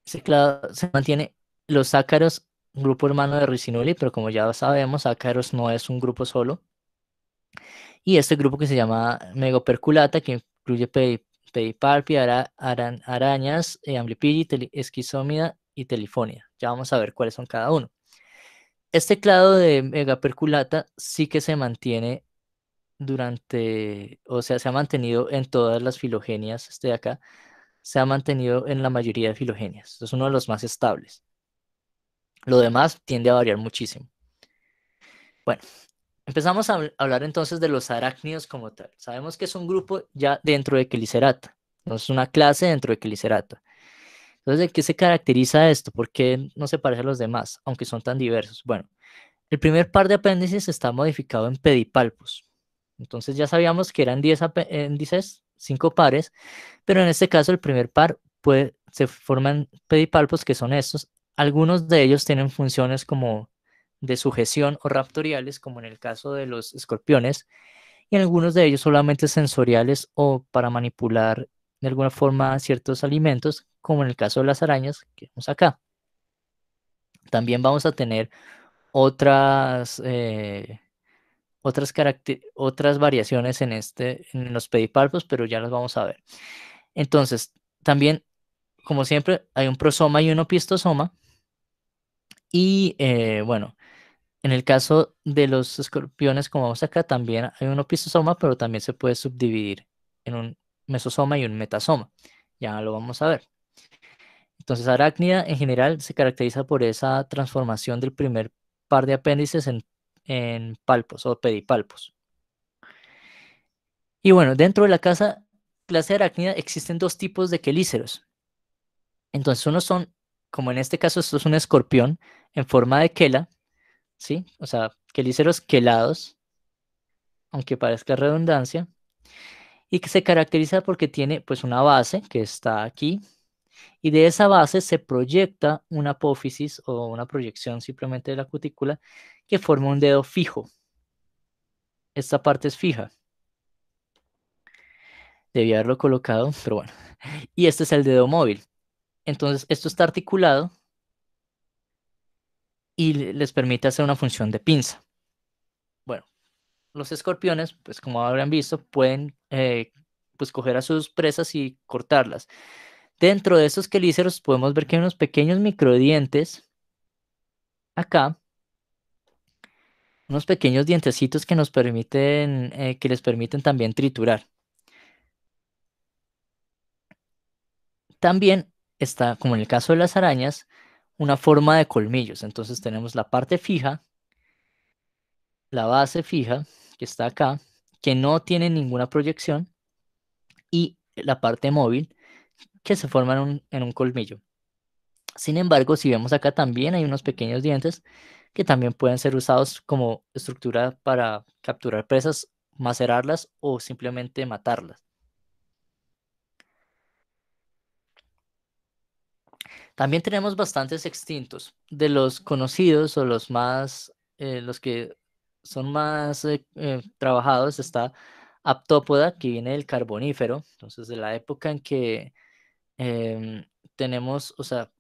Ese clado se mantiene. Los ácaros, grupo hermano de Ricinuli, pero como ya sabemos, ácaros no es un grupo solo. Y este grupo que se llama Megoperculata, que incluye pedi, arañas, eh, amblipidi, y telifonia, Ya vamos a ver cuáles son cada uno. Este clado de megaperculata sí que se mantiene durante, o sea, se ha mantenido en todas las filogenias, este de acá, se ha mantenido en la mayoría de filogenias. Es uno de los más estables. Lo demás tiende a variar muchísimo. Bueno, empezamos a hablar entonces de los arácnidos como tal. Sabemos que es un grupo ya dentro de quelicerata, No es una clase dentro de Clicerata. Entonces, ¿de qué se caracteriza esto? ¿Por qué no se parece a los demás, aunque son tan diversos? Bueno, el primer par de apéndices está modificado en pedipalpos. Entonces ya sabíamos que eran 10 apéndices, 5 pares, pero en este caso el primer par puede, se forman pedipalpos que son estos. Algunos de ellos tienen funciones como de sujeción o raptoriales, como en el caso de los escorpiones, y algunos de ellos solamente sensoriales o para manipular de alguna forma ciertos alimentos, como en el caso de las arañas que vemos acá. También vamos a tener otras, eh, otras, variaciones en, este, en los pedipalpos, pero ya los vamos a ver. Entonces, también, como siempre, hay un prosoma y un opistosoma. Y eh, bueno, en el caso de los escorpiones, como vemos acá, también hay un opistosoma, pero también se puede subdividir en un mesosoma y un metasoma. Ya lo vamos a ver. Entonces, arácnida en general se caracteriza por esa transformación del primer par de apéndices en, palpos o pedipalpos. Y bueno, dentro de la casa, clase arácnida existen dos tipos de quelíceros. Entonces, unos son, como en este caso, esto es un escorpión en forma de quela, ¿sí? O sea, quelíceros quelados, aunque parezca redundancia y que se caracteriza porque tiene pues una base que está aquí y de esa base se proyecta una apófisis o una proyección simplemente de la cutícula que forma un dedo fijo. Esta parte es fija. Debía haberlo colocado, pero bueno. Y este es el dedo móvil. Entonces, esto está articulado y les permite hacer una función de pinza los escorpiones, pues como habrán visto, pueden eh, pues, coger a sus presas y cortarlas. Dentro de esos quelíceros podemos ver que hay unos pequeños microdientes acá, unos pequeños dientecitos que nos permiten, eh, que les permiten también triturar. También está, como en el caso de las arañas, una forma de colmillos. Entonces tenemos la parte fija, la base fija que está acá, que no tiene ninguna proyección, y la parte móvil, que se forma en un, colmillo. Sin embargo, si vemos acá también hay unos pequeños dientes que también pueden ser usados como estructura para capturar presas, macerarlas o simplemente matarlas. También tenemos bastantes extintos. De los conocidos o los más, eh, los que son más eh, eh, trabajados está Aptópoda, que viene del Carbonífero, entonces de la época en que em, tenemos, o sea,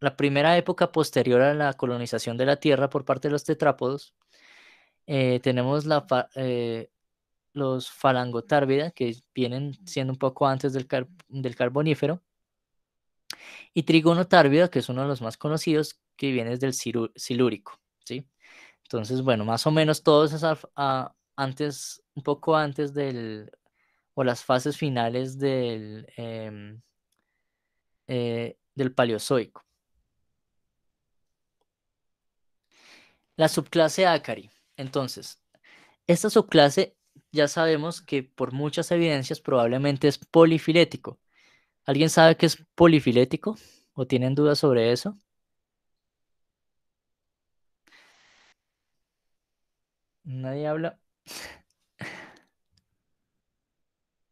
la primera época posterior a la colonización de la Tierra por parte de los tetrápodos, eh, tenemos los falangotárvida, que vienen siendo un poco antes del, Carbonífero, y trigonotárvida, que es uno de los más conocidos, que viene del silúrico, ¿sí? Entonces, bueno, más o menos todos esas ah, antes, un poco antes del, o las fases finales del, em, eh, del Paleozoico. La subclase Acari. Entonces, esta subclase ya sabemos que por muchas evidencias probablemente es polifilético. ¿Alguien sabe que es polifilético? ¿O tienen dudas sobre eso?
Nadie habla.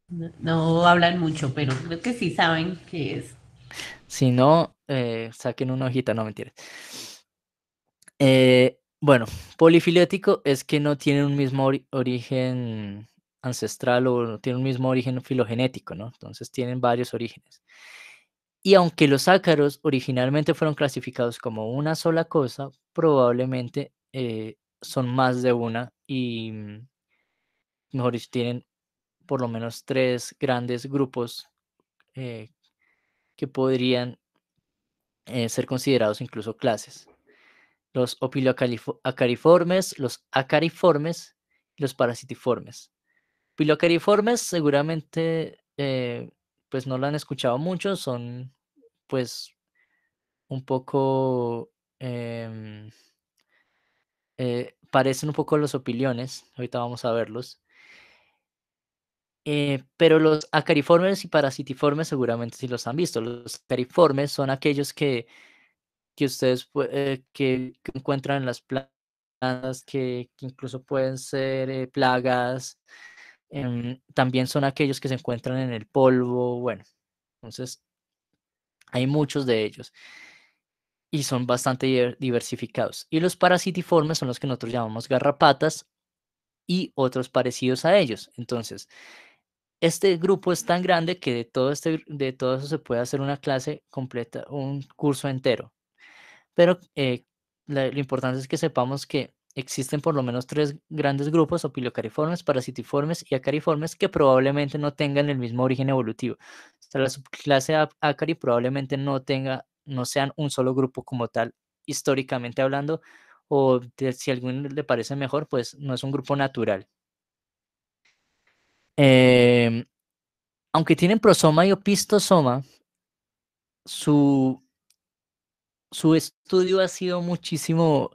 No, hablan mucho, pero creo que sí saben qué es.
Si no, eh, saquen una hojita, no me Eh, bueno, polifilético es que no tienen un mismo origen ancestral o no tienen un mismo origen filogenético, ¿no? Entonces tienen varios orígenes. Y aunque los ácaros originalmente fueron clasificados como una sola cosa, probablemente eh, son más de una y, mm, mejor dicho, tienen por lo menos tres grandes grupos eh, que podrían eh, ser considerados incluso clases. Los opiloacariformes, los acariformes y los parasitiformes. Opiloacariformes seguramente eh, pues no lo han escuchado mucho, son pues un poco em, eh, parecen un poco los opiliones, ahorita vamos a verlos. Eh, pero los acariformes y parasitiformes seguramente sí los han visto. Los acariformes son aquellos que, que ustedes eh, que, encuentran en las plantas, que incluso pueden ser plagas. Em, también son aquellos que se encuentran en el polvo. Bueno, entonces hay muchos de ellos y son bastante diversificados. Y los parasitiformes son los que nosotros llamamos garrapatas y otros parecidos a ellos. Entonces, este grupo es tan grande que de todo, este, de todo eso se puede hacer una clase completa, un curso entero. Pero eh, lo importante es que sepamos que existen por lo menos tres grandes grupos, opilocariformes, parasitiformes y acariformes, que probablemente no tengan el mismo origen evolutivo. la subclase Acari probablemente no tenga no sean un solo grupo como tal, históricamente hablando, o si a alguno le parece mejor, pues no es un grupo natural. Em, aunque tienen prosoma y opistosoma, su, su estudio ha sido muchísimo,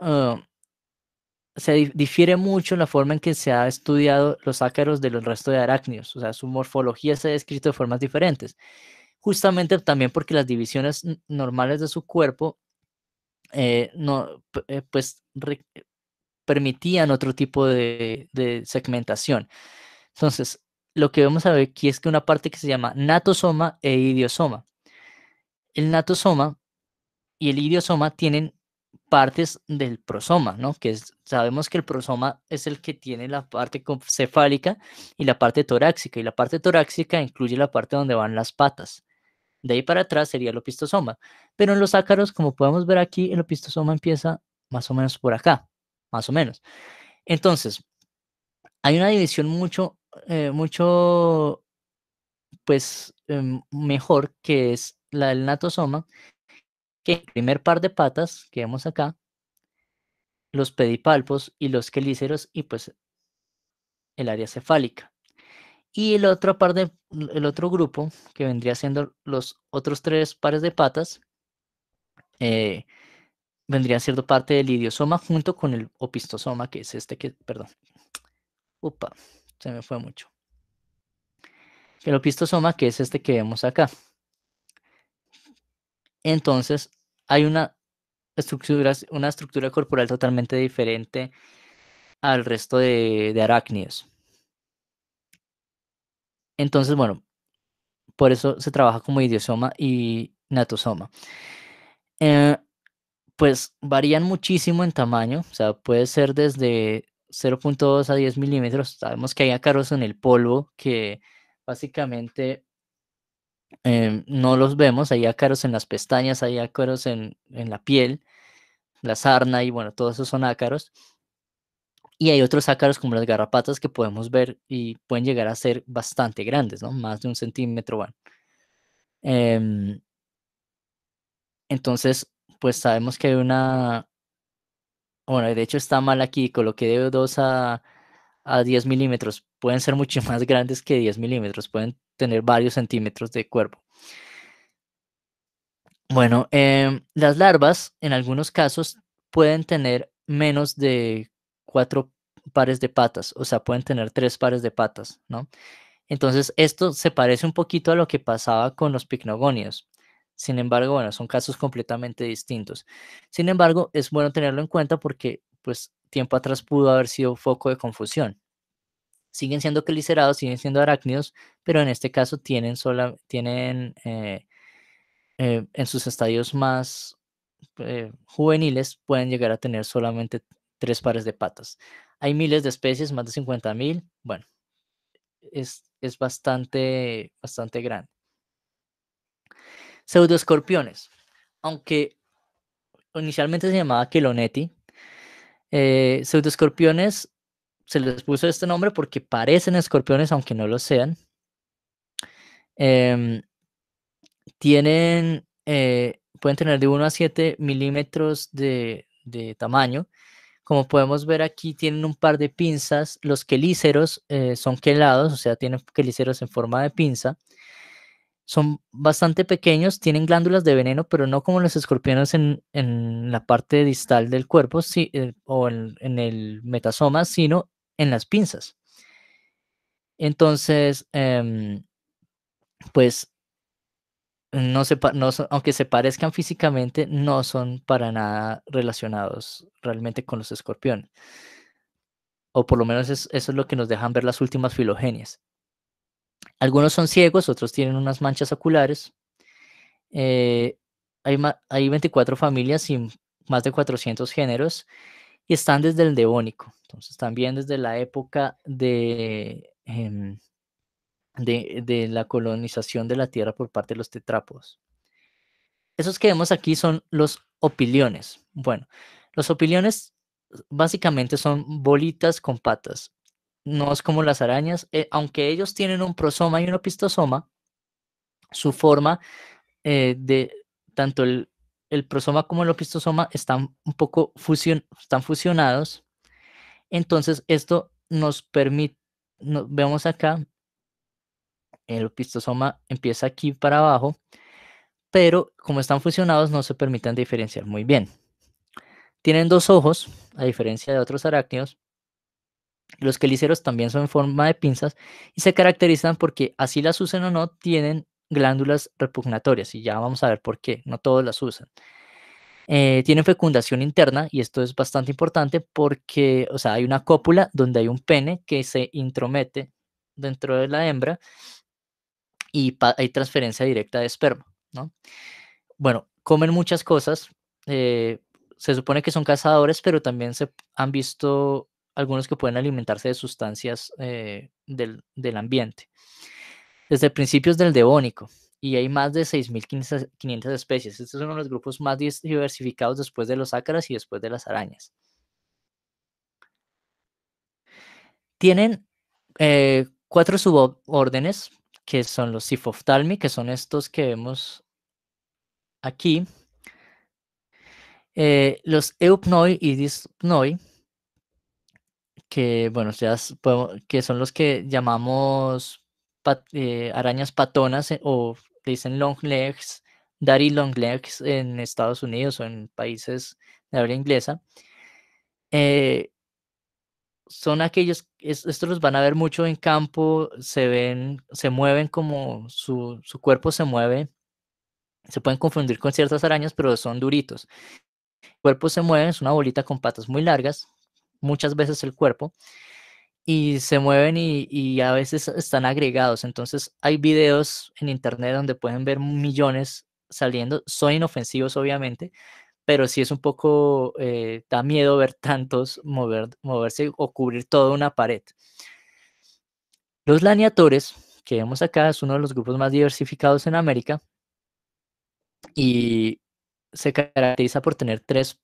ah, se difiere mucho la forma en que se ha estudiado los ácaros de los restos de arácnidos, o sea, su morfología se ha descrito de formas diferentes justamente también porque las divisiones normales de su cuerpo eh, no, eh, pues eh, permitían otro tipo de, segmentación. Entonces, lo que vemos a ver aquí es que una parte que se llama natosoma e idiosoma. El natosoma y el idiosoma tienen partes del prosoma, ¿no? Que sabemos que el prosoma es el que tiene la parte cefálica y la parte torácica, y la parte torácica incluye la parte donde van las patas. De ahí para atrás sería el opistosoma. Pero en los ácaros, como podemos ver aquí, el opistosoma empieza más o menos por acá, más o menos. Entonces, hay una división mucho, eh, mucho, pues, em, mejor que es la del natosoma, que el primer par de patas que vemos acá, los pedipalpos y los quelíceros y pues el área cefálica. Y el otro, par el otro grupo, que vendría siendo los otros tres pares de patas, eh, vendrían siendo parte del idiosoma junto con el opistosoma, que es este que, perdón, upa, se me fue mucho. El opistosoma, que es este que vemos acá. Entonces, hay una estructura, una estructura corporal totalmente diferente al resto de, de arácnidos. Entonces, bueno, por eso se trabaja como idiosoma y natosoma. Eh, pues varían muchísimo en tamaño, o sea, puede ser desde 0.2 a 10 milímetros. Sabemos que hay ácaros en el polvo que básicamente em, no los vemos. Hay ácaros en las pestañas, hay ácaros en, en la piel, la sarna y bueno, todos esos son ácaros. Y hay otros ácaros como las garrapatas que podemos ver y pueden llegar a ser bastante grandes, ¿no? Más de un centímetro van. Em, entonces, pues sabemos que hay una... Bueno, de hecho está mal aquí, coloqué de 2 a, 10 milímetros. Pueden ser mucho más grandes que 10 milímetros, pueden tener varios centímetros de cuerpo. Bueno, em, las larvas en algunos casos pueden tener menos de cuatro pares de patas, o sea, pueden tener tres pares de patas, ¿no? Entonces, esto se parece un poquito a lo que pasaba con los picnogonios. Sin embargo, bueno, son casos completamente distintos. Sin embargo, es bueno tenerlo en cuenta porque, pues, tiempo atrás pudo haber sido foco de confusión. Siguen siendo quelicerados, siguen siendo arácnidos, pero en este caso tienen, sola, tienen eh, eh, en sus estadios más eh, juveniles, pueden llegar a tener solamente tres pares de patas. Hay miles de especies, más de 50.000. mil. Bueno, es, bastante, bastante grande. Pseudoscorpiones. Aunque inicialmente se llamaba Keloneti, eh, pseudoescorpiones se les puso este nombre porque parecen escorpiones, aunque no lo sean. Em, tienen, eh, pueden tener de 1 a 7 milímetros de tamaño como podemos ver aquí, tienen un par de pinzas. Los quelíceros eh, son quelados, o sea, tienen quelíceros en forma de pinza. Son bastante pequeños, tienen glándulas de veneno, pero no como los escorpiones en, la parte distal del cuerpo eh, o en, el metasoma, sino en las pinzas. Entonces, em, pues no se, aunque se parezcan físicamente, no son para nada relacionados realmente con los escorpiones. O por lo menos eso es lo que nos dejan ver las últimas filogenias. Algunos son ciegos, otros tienen unas manchas oculares. Eh, hay, hay 24 familias y más de 400 géneros y están desde el Devónico. Entonces también desde la época de... Em, de, la colonización de la tierra por parte de los tetrápodos. Esos que vemos aquí son los opiliones. Bueno, los opiliones eh, básicamente son bolitas con patas. No es como las arañas, eh, aunque ellos tienen un prosoma y un opistosoma, su forma eh, de tanto el, prosoma como el opistosoma están un poco están fusionados. Entonces, esto nos permite, vemos acá, el pistosoma empieza aquí para abajo, pero como están fusionados no se permiten diferenciar muy bien. Tienen dos ojos, a diferencia de otros arácnidos. Los quelíceros también son en forma de pinzas y se caracterizan porque, así las usen o no, tienen glándulas repugnatorias y ya vamos a ver por qué, no todos las usan. Eh, tienen fecundación interna y esto es bastante importante porque, o sea, hay una cópula donde hay un pene que se intromete dentro de la hembra y hay transferencia directa de esperma, ¿no? Bueno, comen muchas cosas. Eh, se supone que son cazadores, pero también se han visto algunos que pueden alimentarse de sustancias eh, del, ambiente. Desde principios del Devónico, y hay más de 6.500 especies. Este es uno de los grupos más diversificados después de los ácaras y después de las arañas. Tienen eh, cuatro subórdenes que son los sifoftalmi, que son estos que vemos aquí, eh, los eupnoi y dispnoi, que, bueno, que son los que llamamos eh, arañas patonas eh, o dicen long legs, daddy long legs en Estados Unidos o en países de habla inglesa son aquellos, estos los van a ver mucho en campo, se ven, se mueven como su, su, cuerpo se mueve, se pueden confundir con ciertas arañas, pero son duritos. El cuerpo se mueve, es una bolita con patas muy largas, muchas veces el cuerpo, y se mueven y, y a veces están agregados. Entonces hay videos en internet donde pueden ver millones saliendo, son inofensivos obviamente, pero sí es un poco, eh, da miedo ver tantos moverse o cubrir toda una pared. Los laniatores, que vemos acá, es uno de los grupos más diversificados en América y se caracteriza por tener tres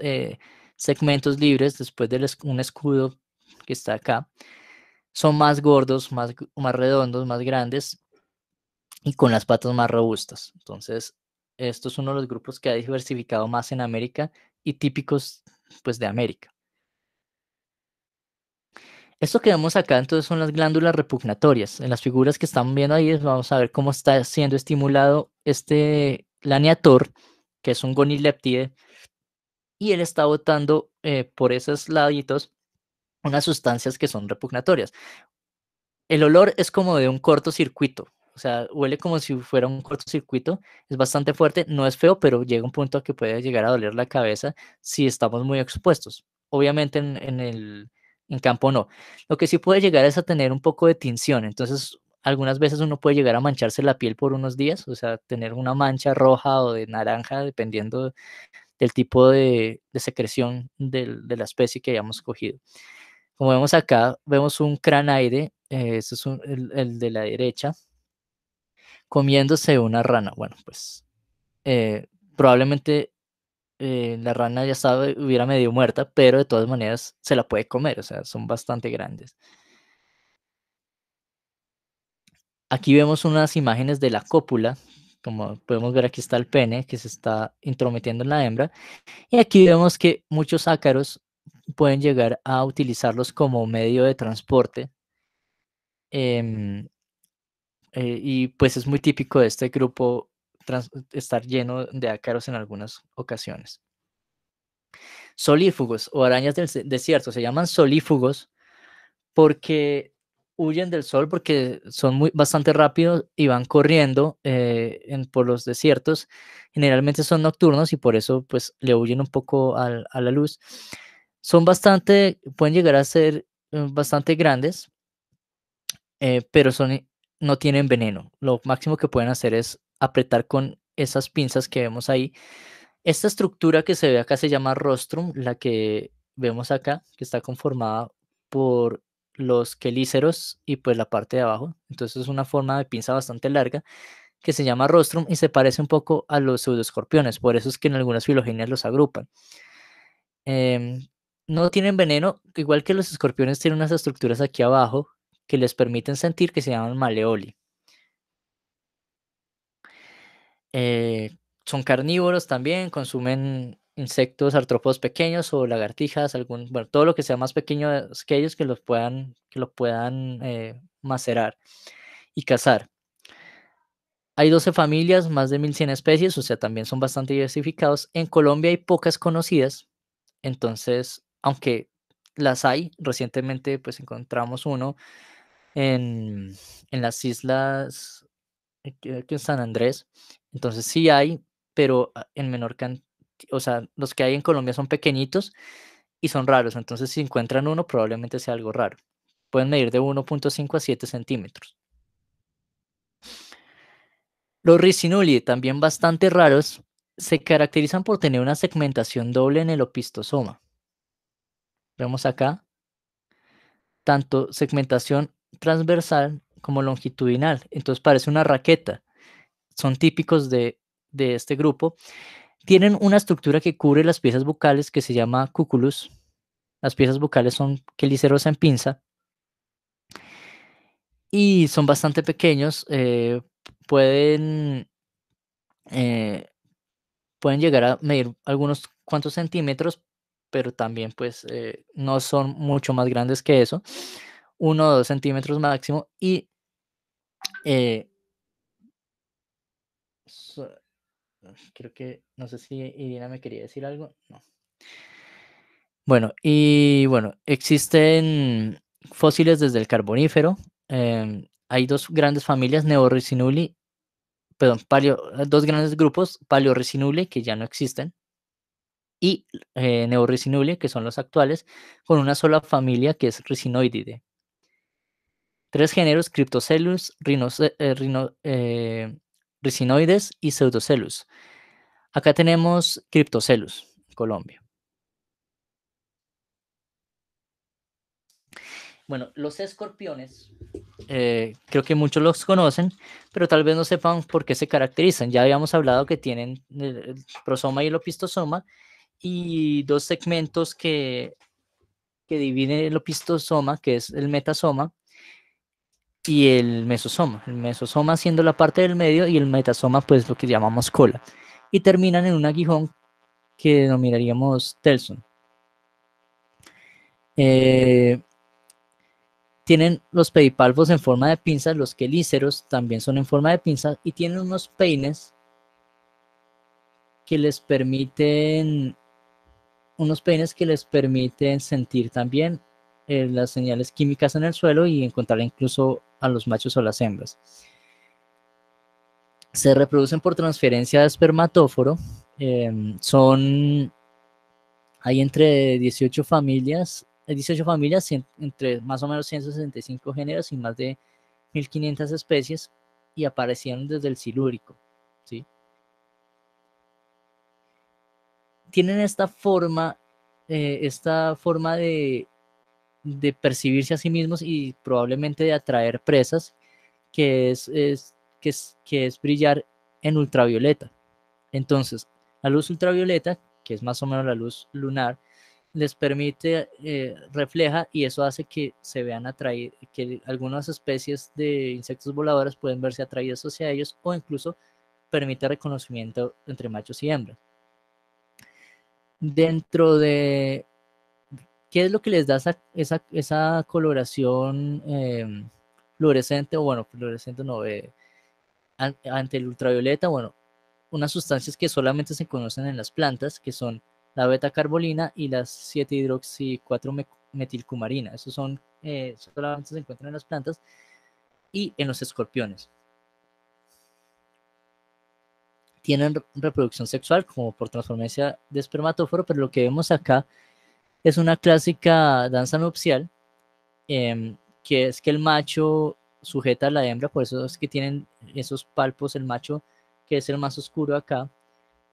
eh, segmentos libres después de un escudo que está acá. Son más gordos, más, más redondos, más grandes y con las patas más robustas. Entonces, esto es uno de los grupos que ha diversificado más en América y típicos pues de América. Esto que vemos acá entonces son las glándulas repugnatorias. En las figuras que están viendo ahí vamos a ver cómo está siendo estimulado este laniator, que es un gonileptide, y él está botando eh, por esos laditos unas sustancias que son repugnatorias. El olor es como de un cortocircuito, o sea, huele como si fuera un cortocircuito. Es bastante fuerte, no es feo, pero llega un punto a que puede llegar a doler la cabeza si estamos muy expuestos. Obviamente en, en el en campo no. Lo que sí puede llegar es a tener un poco de tinción. Entonces, algunas veces uno puede llegar a mancharse la piel por unos días, o sea, tener una mancha roja o de naranja, dependiendo del tipo de, secreción de la especie que hayamos cogido. Como vemos acá, vemos un cranaide, eh, este es el, el de la derecha, comiéndose una rana. Bueno, pues eh, probablemente eh, la rana ya hubiera medio muerta, pero de todas maneras se la puede comer, o sea, son bastante grandes. Aquí vemos unas imágenes de la cópula, como podemos ver aquí está el pene que se está intrometiendo en la hembra, y aquí vemos que muchos ácaros pueden llegar a utilizarlos como medio de transporte. Em, eh, y pues es muy típico de este grupo estar lleno de ácaros en algunas ocasiones. Solífugos o arañas del desierto se llaman solífugos porque huyen del sol porque son muy, bastante rápidos y van corriendo eh, en, por los desiertos. Generalmente son nocturnos y por eso pues le huyen un poco a la luz. Son bastante, pueden llegar a ser eh, bastante grandes, pero son no tienen veneno. Lo máximo que pueden hacer es apretar con esas pinzas que vemos ahí. Esta estructura que se ve acá se llama rostrum, la que vemos acá, que está conformada por los quelíceros y pues la parte de abajo. Entonces es una forma de pinza bastante larga que se llama rostrum y se parece un poco a los escorpiones por eso es que en algunas filogenias los agrupan. Em, no tienen veneno, igual que los escorpiones tienen unas estructuras aquí abajo que les permiten sentir que se llaman maleoli. Eh, son carnívoros también, consumen insectos artrópodos pequeños o lagartijas, algún, bueno, todo lo que sea más pequeño que ellos que los puedan, que puedan eh, macerar y cazar. Hay 12 familias, más de 1.100 especies, o sea, también son bastante diversificados. En Colombia hay pocas conocidas, entonces, aunque las hay, recientemente pues encontramos uno en, las islas que en San Andrés. Entonces sí hay, pero ah, en menor cantidad. O sea, los que hay en Colombia son pequeñitos y son raros. Entonces, si encuentran uno, probablemente sea algo raro. Pueden medir de 1.5 a 7 centímetros. Los ricinuli, también bastante raros, se caracterizan por tener una segmentación doble en el opistosoma. Vemos acá, tanto segmentación transversal como longitudinal. Entonces parece una raqueta. Son típicos de, este grupo. Tienen una estructura que cubre las piezas bucales que se llama cuculus, Las piezas bucales son quelíceros en pinza. Y son bastante pequeños. Eh, pueden, eh, pueden llegar a medir algunos cuantos centímetros, pero también pues eh, no son mucho más grandes que eso. 1 o 2 centímetros máximo y eh, creo que no sé si Irina me quería decir algo. No. Bueno, y bueno, existen fósiles desde el carbonífero. Em, hay dos grandes familias, Neoricinuli, perdón, dos grandes grupos, Paleoricinuli, que ya no existen, y eh, que son los actuales, con una sola familia que es Ricinoidide. Tres géneros, Cryptocelus, eh, eh, eh, Ricinoides y Pseudocelus. Acá tenemos Cryptocellus, Colombia. Bueno, los escorpiones, creo que muchos los conocen, pero tal vez no sepan por qué se caracterizan. Ya habíamos hablado que tienen el prosoma y el opistosoma y dos segmentos que, que dividen el opistosoma, que es el metasoma, y el mesosoma. El mesosoma siendo la parte del medio y el metasoma pues lo que llamamos cola. Y terminan en un aguijón que denominaríamos telson. Eh, tienen los pedipalpos en forma de pinzas, los quelíceros también son en forma de pinzas y tienen unos peines que les permiten unos peines que les permiten sentir también eh, las señales químicas en el suelo y encontrar incluso a los machos o las hembras. Se reproducen por transferencia de espermatóforo. Em, son, hay entre 18 familias, 18 eh, familias, entre más o menos 165 géneros y más de 1500 especies y aparecieron desde el silúrico. ¿sí? Tienen esta forma, eh, esta forma de de percibirse a sí mismos y probablemente de atraer presas, que es, que es, que es brillar en ultravioleta. Entonces, la luz ultravioleta, que es más o menos la luz lunar, les permite, eh, refleja y eso hace que se vean atraídos, que algunas especies de insectos voladores pueden verse atraídos hacia ellos o incluso permite reconocimiento entre machos y hembras. Dentro de ¿Qué es lo que les da esa, coloración em, fluorescente o bueno, fluorescente no, eh, ante el ultravioleta? Bueno, unas sustancias que solamente se conocen en las plantas, que son la beta-carbolina y las 7-hidroxi-4-metilcumarina. Esos son, eh, solamente se encuentran en las plantas y en los escorpiones. Tienen reproducción sexual como por transformación de espermatóforo, pero lo que vemos acá es una clásica danza nupcial, em, que es que el macho sujeta a la hembra, por eso es que tienen esos palpos, el macho que es el más oscuro acá,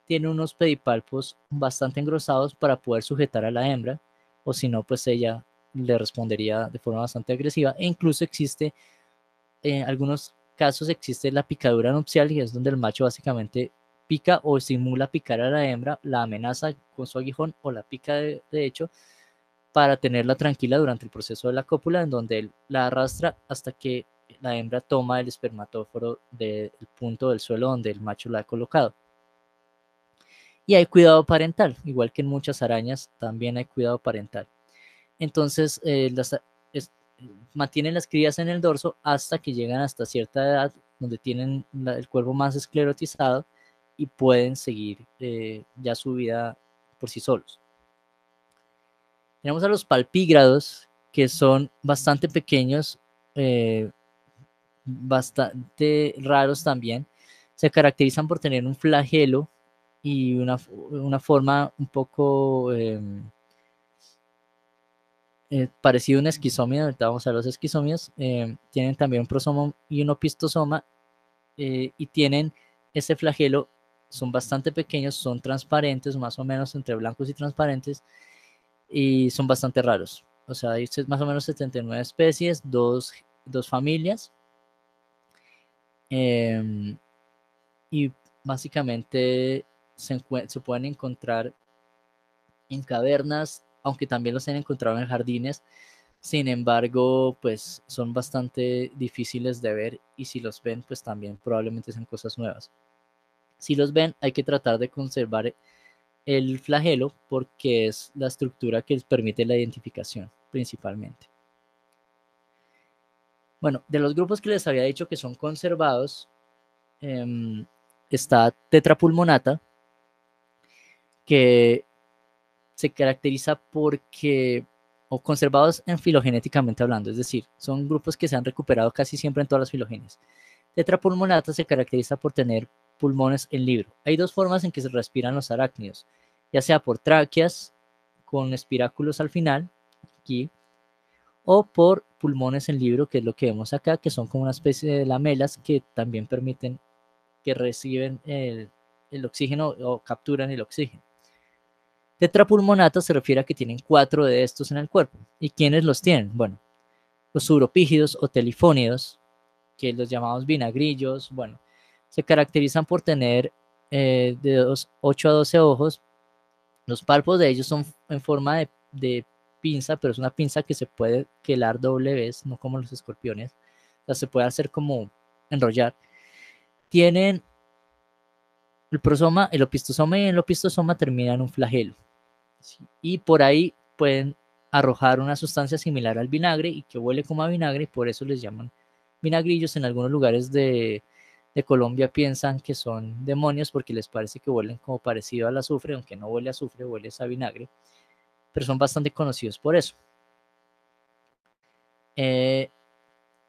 tiene unos pedipalpos bastante engrosados para poder sujetar a la hembra, o si no, pues ella le respondería de forma bastante agresiva. E incluso existe, en eh, algunos casos existe la picadura nupcial, y es donde el macho básicamente pica o simula picar a la hembra, la amenaza con su aguijón o la pica de, hecho para tenerla tranquila durante el proceso de la cópula en donde él la arrastra hasta que la hembra toma el espermatóforo del punto del suelo donde el macho la ha colocado. Y hay cuidado parental, igual que en muchas arañas también hay cuidado parental. Entonces, eh, las, mantienen las crías en el dorso hasta que llegan hasta cierta edad, donde tienen el cuerpo más esclerotizado, y pueden seguir eh, ya su vida por sí solos. Tenemos a los palpígrados, que son bastante pequeños, eh, bastante raros también. Se caracterizan por tener un flagelo y una, forma un poco em, eh, parecida a un esquizomio. Ahorita vamos a los esquizomios. Em, tienen también un prosoma y un opistosoma eh, y tienen ese flagelo son bastante pequeños, son transparentes, más o menos entre blancos y transparentes, y son bastante raros. O sea, hay más o menos 79 especies, dos, familias. Em, y básicamente se, se, pueden encontrar en cavernas, aunque también los han encontrado en jardines. Sin embargo, pues son bastante difíciles de ver y si los ven, pues también probablemente sean cosas nuevas. Si los ven, hay que tratar de conservar el flagelo porque es la estructura que les permite la identificación principalmente. Bueno, de los grupos que les había dicho que son conservados, em, está tetrapulmonata, que se caracteriza porque, o conservados en filogenéticamente hablando, es decir, son grupos que se han recuperado casi siempre en todas las filogenias. Tetrapulmonata se caracteriza por tener pulmones en libro. Hay dos formas en que se respiran los arácnidos, ya sea por tráqueas con espiráculos al final, aquí, o por pulmones en libro, que es lo que vemos acá, que son como una especie de lamelas que también permiten que reciben el, oxígeno o capturan el oxígeno. Tetrapulmonata se refiere a que tienen cuatro de estos en el cuerpo. ¿Y quiénes los tienen? Bueno, los uropígidos o telifónidos, que los llamamos vinagrillos, bueno, se caracterizan por tener eh, de 8 a 12 ojos. Los palpos de ellos son en forma de, pinza, pero es una pinza que se puede quelar doble vez, no como los escorpiones. O sea, se puede hacer como enrollar. Tienen el prosoma, el opistosoma y el opistosoma termina en un flagelo. Y por ahí pueden arrojar una sustancia similar al vinagre y que huele como a vinagre y por eso les llaman vinagrillos en algunos lugares de de Colombia piensan que son demonios porque les parece que huelen como parecido al azufre, aunque no huele a azufre, huele a vinagre, pero son bastante conocidos por eso. Eh,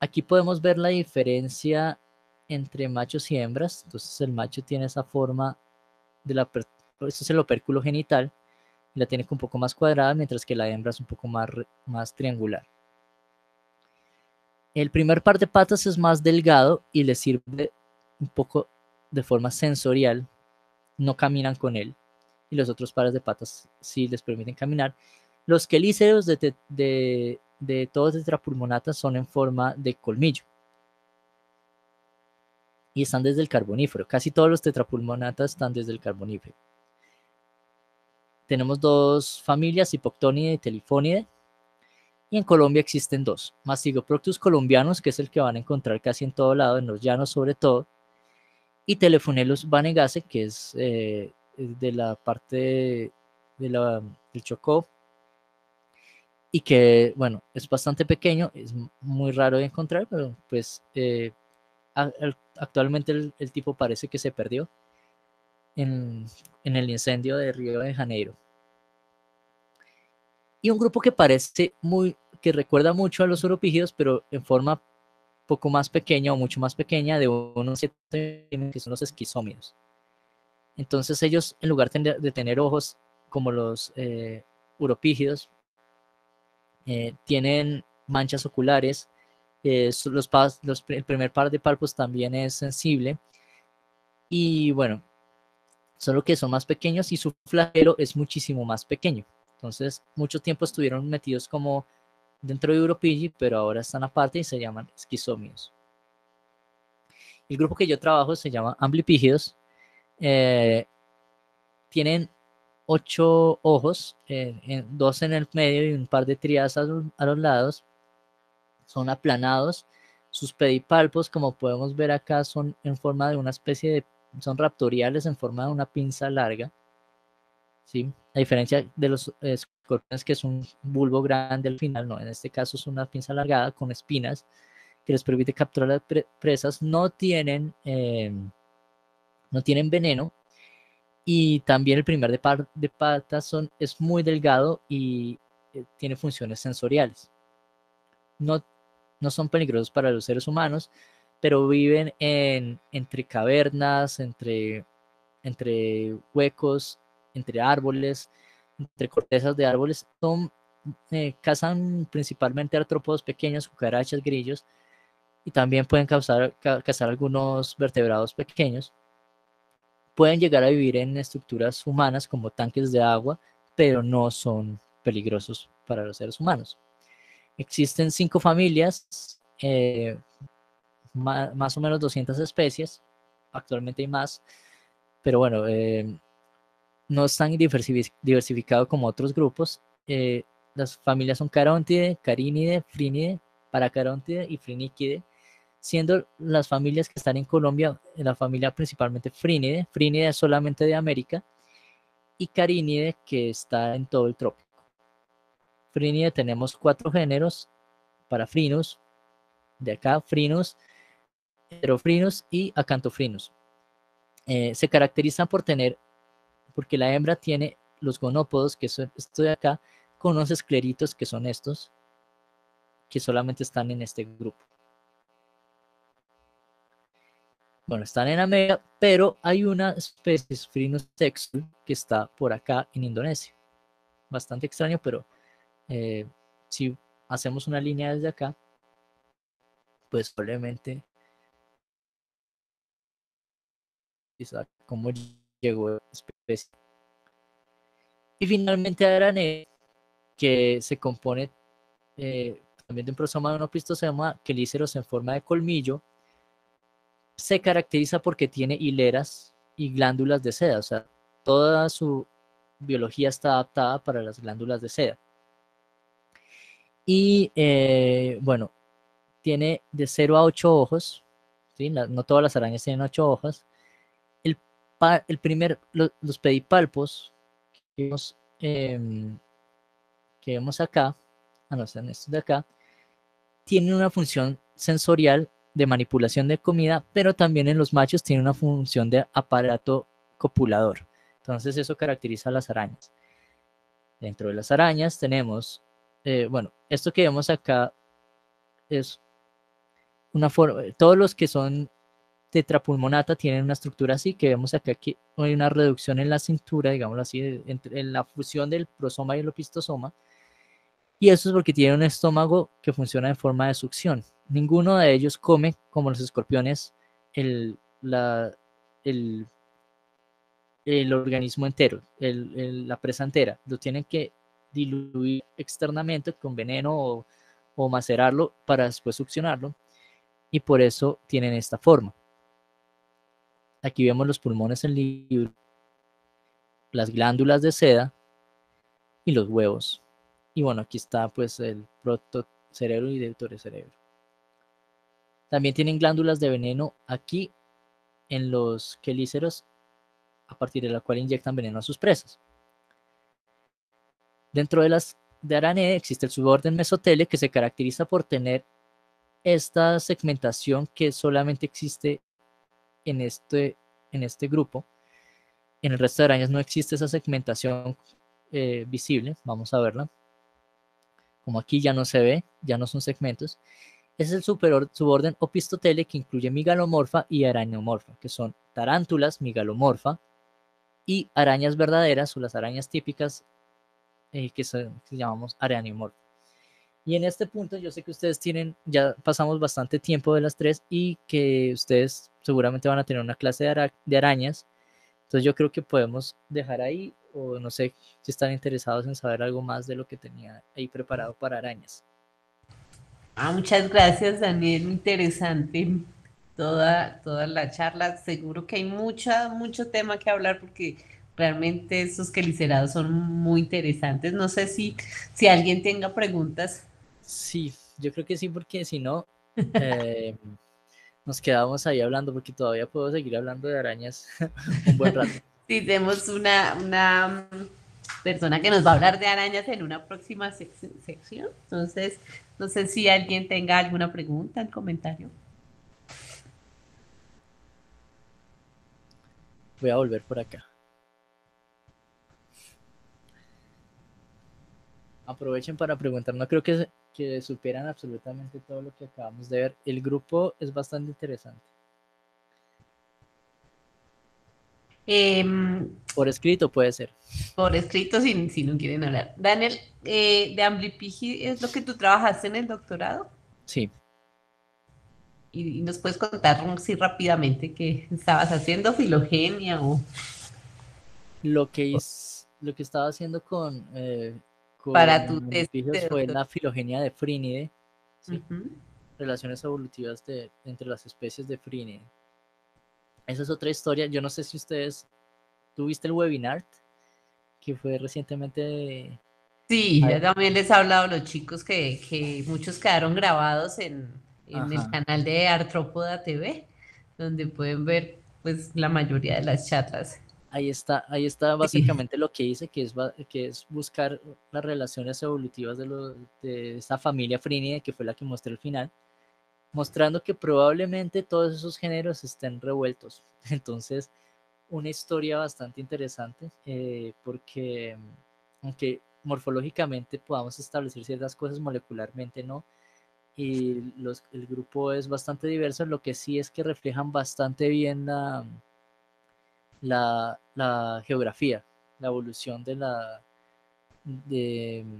aquí podemos ver la diferencia entre machos y hembras, entonces el macho tiene esa forma de la... Esto es el opérculo genital, la tiene un poco más cuadrada, mientras que la hembra es un poco más, más triangular. El primer par de patas es más delgado y le sirve un poco de forma sensorial, no caminan con él y los otros pares de patas sí les permiten caminar. Los quelíceros de, de, de todos tetrapulmonatas son en forma de colmillo y están desde el carbonífero. Casi todos los tetrapulmonatas están desde el carbonífero. Tenemos dos familias, hipoctónide y telifónide, y en Colombia existen dos, Mastigoproctus colombianos, que es el que van a encontrar casi en todo lado, en los llanos sobre todo, y Telefunelos Banegase, que eh, es de la parte de, la, del Chocó, y que, bueno, es bastante pequeño, es muy raro de encontrar, pero pues eh, actualmente el, tipo parece que se perdió en, en el incendio de Río de Janeiro. Y un grupo que parece muy, que recuerda mucho a los oropígidos, pero en forma poco más pequeña o mucho más pequeña de unos 7 que son los esquizómidos. Entonces ellos, en lugar de tener ojos como los eh, uropígidos, eh, tienen manchas oculares, eh, los, el primer par de palpos también es sensible, y bueno, solo que son más pequeños y su flagelo es muchísimo más pequeño. Entonces, mucho tiempo estuvieron metidos como dentro de Europigi, pero ahora están aparte y se llaman esquizomios. El grupo que yo trabajo se llama Amblipígidos. Eh, tienen ocho ojos, eh, en, dos en el medio y un par de tríadas a, los lados. Son aplanados. Sus pedipalpos, como podemos ver acá, son en forma de una especie de... son raptoriales en forma de una pinza larga. ¿sí? A diferencia de los eh, es que es un bulbo grande al final, no, en este caso es una pinza alargada con espinas que les permite capturar las presas, no tienen, em, no tienen veneno y también el primer de, par de patas son, es muy delgado y eh, tiene funciones sensoriales. No, no son peligrosos para los seres humanos, pero viven entre cavernas, entre, entre huecos, entre árboles, entre cortezas de árboles, eh, cazan principalmente artrópodos pequeños, cucarachas, grillos, y también pueden cazar algunos vertebrados pequeños. Pueden llegar a vivir en estructuras humanas como tanques de agua, pero no son peligrosos para los seres humanos. Existen cinco familias, eh, más, o menos 200 especies, actualmente hay más, pero bueno, eh, no es tan diversificado como otros grupos. Eh, las familias son caróntide, carínide, frínide, Paracarontide y friníquide. siendo las familias que están en Colombia la familia principalmente Frínide es solamente de América, y carínide que está en todo el trópico. Frínide tenemos cuatro géneros para Frinus, de acá Frinus, Heterofrinus y Acantofrinus. Eh, se caracterizan por tener porque la hembra tiene los gonópodos, que son estos de acá, con unos escleritos, que son estos, que solamente están en este grupo. Bueno, están en América pero hay una especie, Sprinus texul que está por acá en Indonesia. Bastante extraño, pero eh, si hacemos una línea desde acá, pues probablemente quizá cómo llegó este y finalmente araña eh, que se compone eh, también de un prosoma se que quelíceros en forma de colmillo, se caracteriza porque tiene hileras y glándulas de seda, o sea, toda su biología está adaptada para las glándulas de seda. Y eh, bueno, tiene de 0 a 8 ojos, no todas las arañas tienen 8 hojas, el primer, los pedipalpos em, que vemos, acá, a ah, no, estos de acá, tienen una función sensorial de manipulación de comida, pero también en los machos tiene una función de aparato copulador. Entonces eso caracteriza a las arañas. Dentro de las arañas tenemos, eh, bueno, esto que vemos acá es una forma, todos los que son tetrapulmonata tienen una estructura así, que vemos acá que hay una reducción en la cintura, digamos así, en la fusión del prosoma y el opistosoma, y eso es porque tienen un estómago que funciona en forma de succión. Ninguno de ellos come, como los escorpiones, el, el, el organismo entero, la presa entera. Lo tienen que diluir externamente con veneno o macerarlo para después succionarlo, y por eso tienen esta forma. Aquí vemos los pulmones en libro, las glándulas de seda y los huevos. Y bueno, aquí está pues el protocerebro y cerebro. También tienen glándulas de veneno aquí en los quelíceros a partir de la cual inyectan veneno a sus presas. Dentro de las de arané e existe el suborden mesotele que se caracteriza por tener esta segmentación que solamente existe en este, en este grupo. En el resto de arañas no existe esa segmentación eh, visible, vamos a verla. Como aquí ya no se ve, ya no son segmentos. Es el superior, suborden opistotele que incluye migalomorfa y arañomorfa, que son tarántulas, migalomorfa y arañas verdaderas o las arañas típicas eh, que, que llamamos arañomorfa. Y en este punto yo sé que ustedes tienen, ya pasamos bastante tiempo de las tres y que ustedes seguramente van a tener una clase de, arañas. Entonces yo creo que podemos dejar ahí o no sé si están interesados en saber algo más de lo que tenía ahí preparado para
arañas. Ah, muchas gracias Daniel, interesante toda, toda la charla. Seguro que hay mucha, mucho tema que hablar porque realmente esos quelicerados son muy interesantes. No sé si, si alguien tenga preguntas Sí, yo creo que sí, porque si no, eh, nos
quedamos ahí hablando, porque todavía puedo seguir hablando de arañas un buen rato.
Sí, tenemos una, persona que nos va a hablar de arañas en una próxima sección. Entonces, no sé si alguien tenga alguna pregunta, en comentario.
Voy a volver por acá. Aprovechen para preguntar. No creo que que superan absolutamente todo lo que acabamos de ver. El grupo es bastante interesante.
Em, por escrito puede ser. Por escrito, si, no quieren hablar. Daniel, eh, ¿de Amblipigi es lo que tú trabajaste en el doctorado? Sí. Y, nos puedes contar si rápidamente qué estabas haciendo, filogenia o...
Lo que, es, lo que estaba haciendo con eh, para tu tesis. la filogenia de Frinide. Relaciones evolutivas de, entre las especies de Frínide. Esa es otra historia. Yo no sé si ustedes tuviste el webinar que fue recientemente.
Sí, ah, también les he hablado a los chicos que, muchos quedaron grabados en, en el canal de Artrópoda TV, donde pueden ver pues la mayoría de las charlas ahí está, ahí está
básicamente lo que dice, que es, que es buscar las relaciones evolutivas de, esta familia Frinide, que fue la que mostré al final, mostrando que probablemente todos esos géneros estén revueltos. Entonces, una historia bastante interesante, eh, porque aunque morfológicamente podamos establecer ciertas cosas, molecularmente no, y el grupo es bastante diverso, lo que sí es que reflejan bastante bien la la, la geografía, la evolución de la de,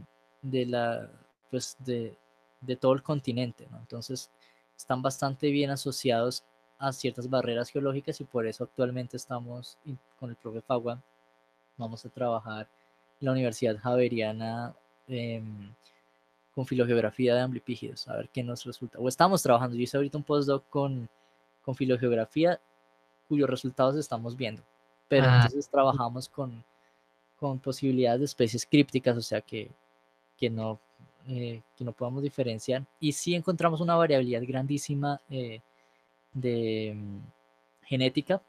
la pues de, todo el continente, ¿no? Entonces están bastante bien asociados a ciertas barreras geológicas y por eso actualmente estamos con el profe Fagua, vamos a trabajar en la Universidad Javeriana em, con filogeografía de amblipígidos, a ver qué nos resulta. O estamos trabajando, yo hice ahorita un postdoc con filogeografía cuyos resultados estamos viendo pero entonces trabajamos con, posibilidades de especies crípticas, o sea que, no, eh, que no podamos diferenciar. Y sí encontramos una variabilidad grandísima eh, de mm, genética,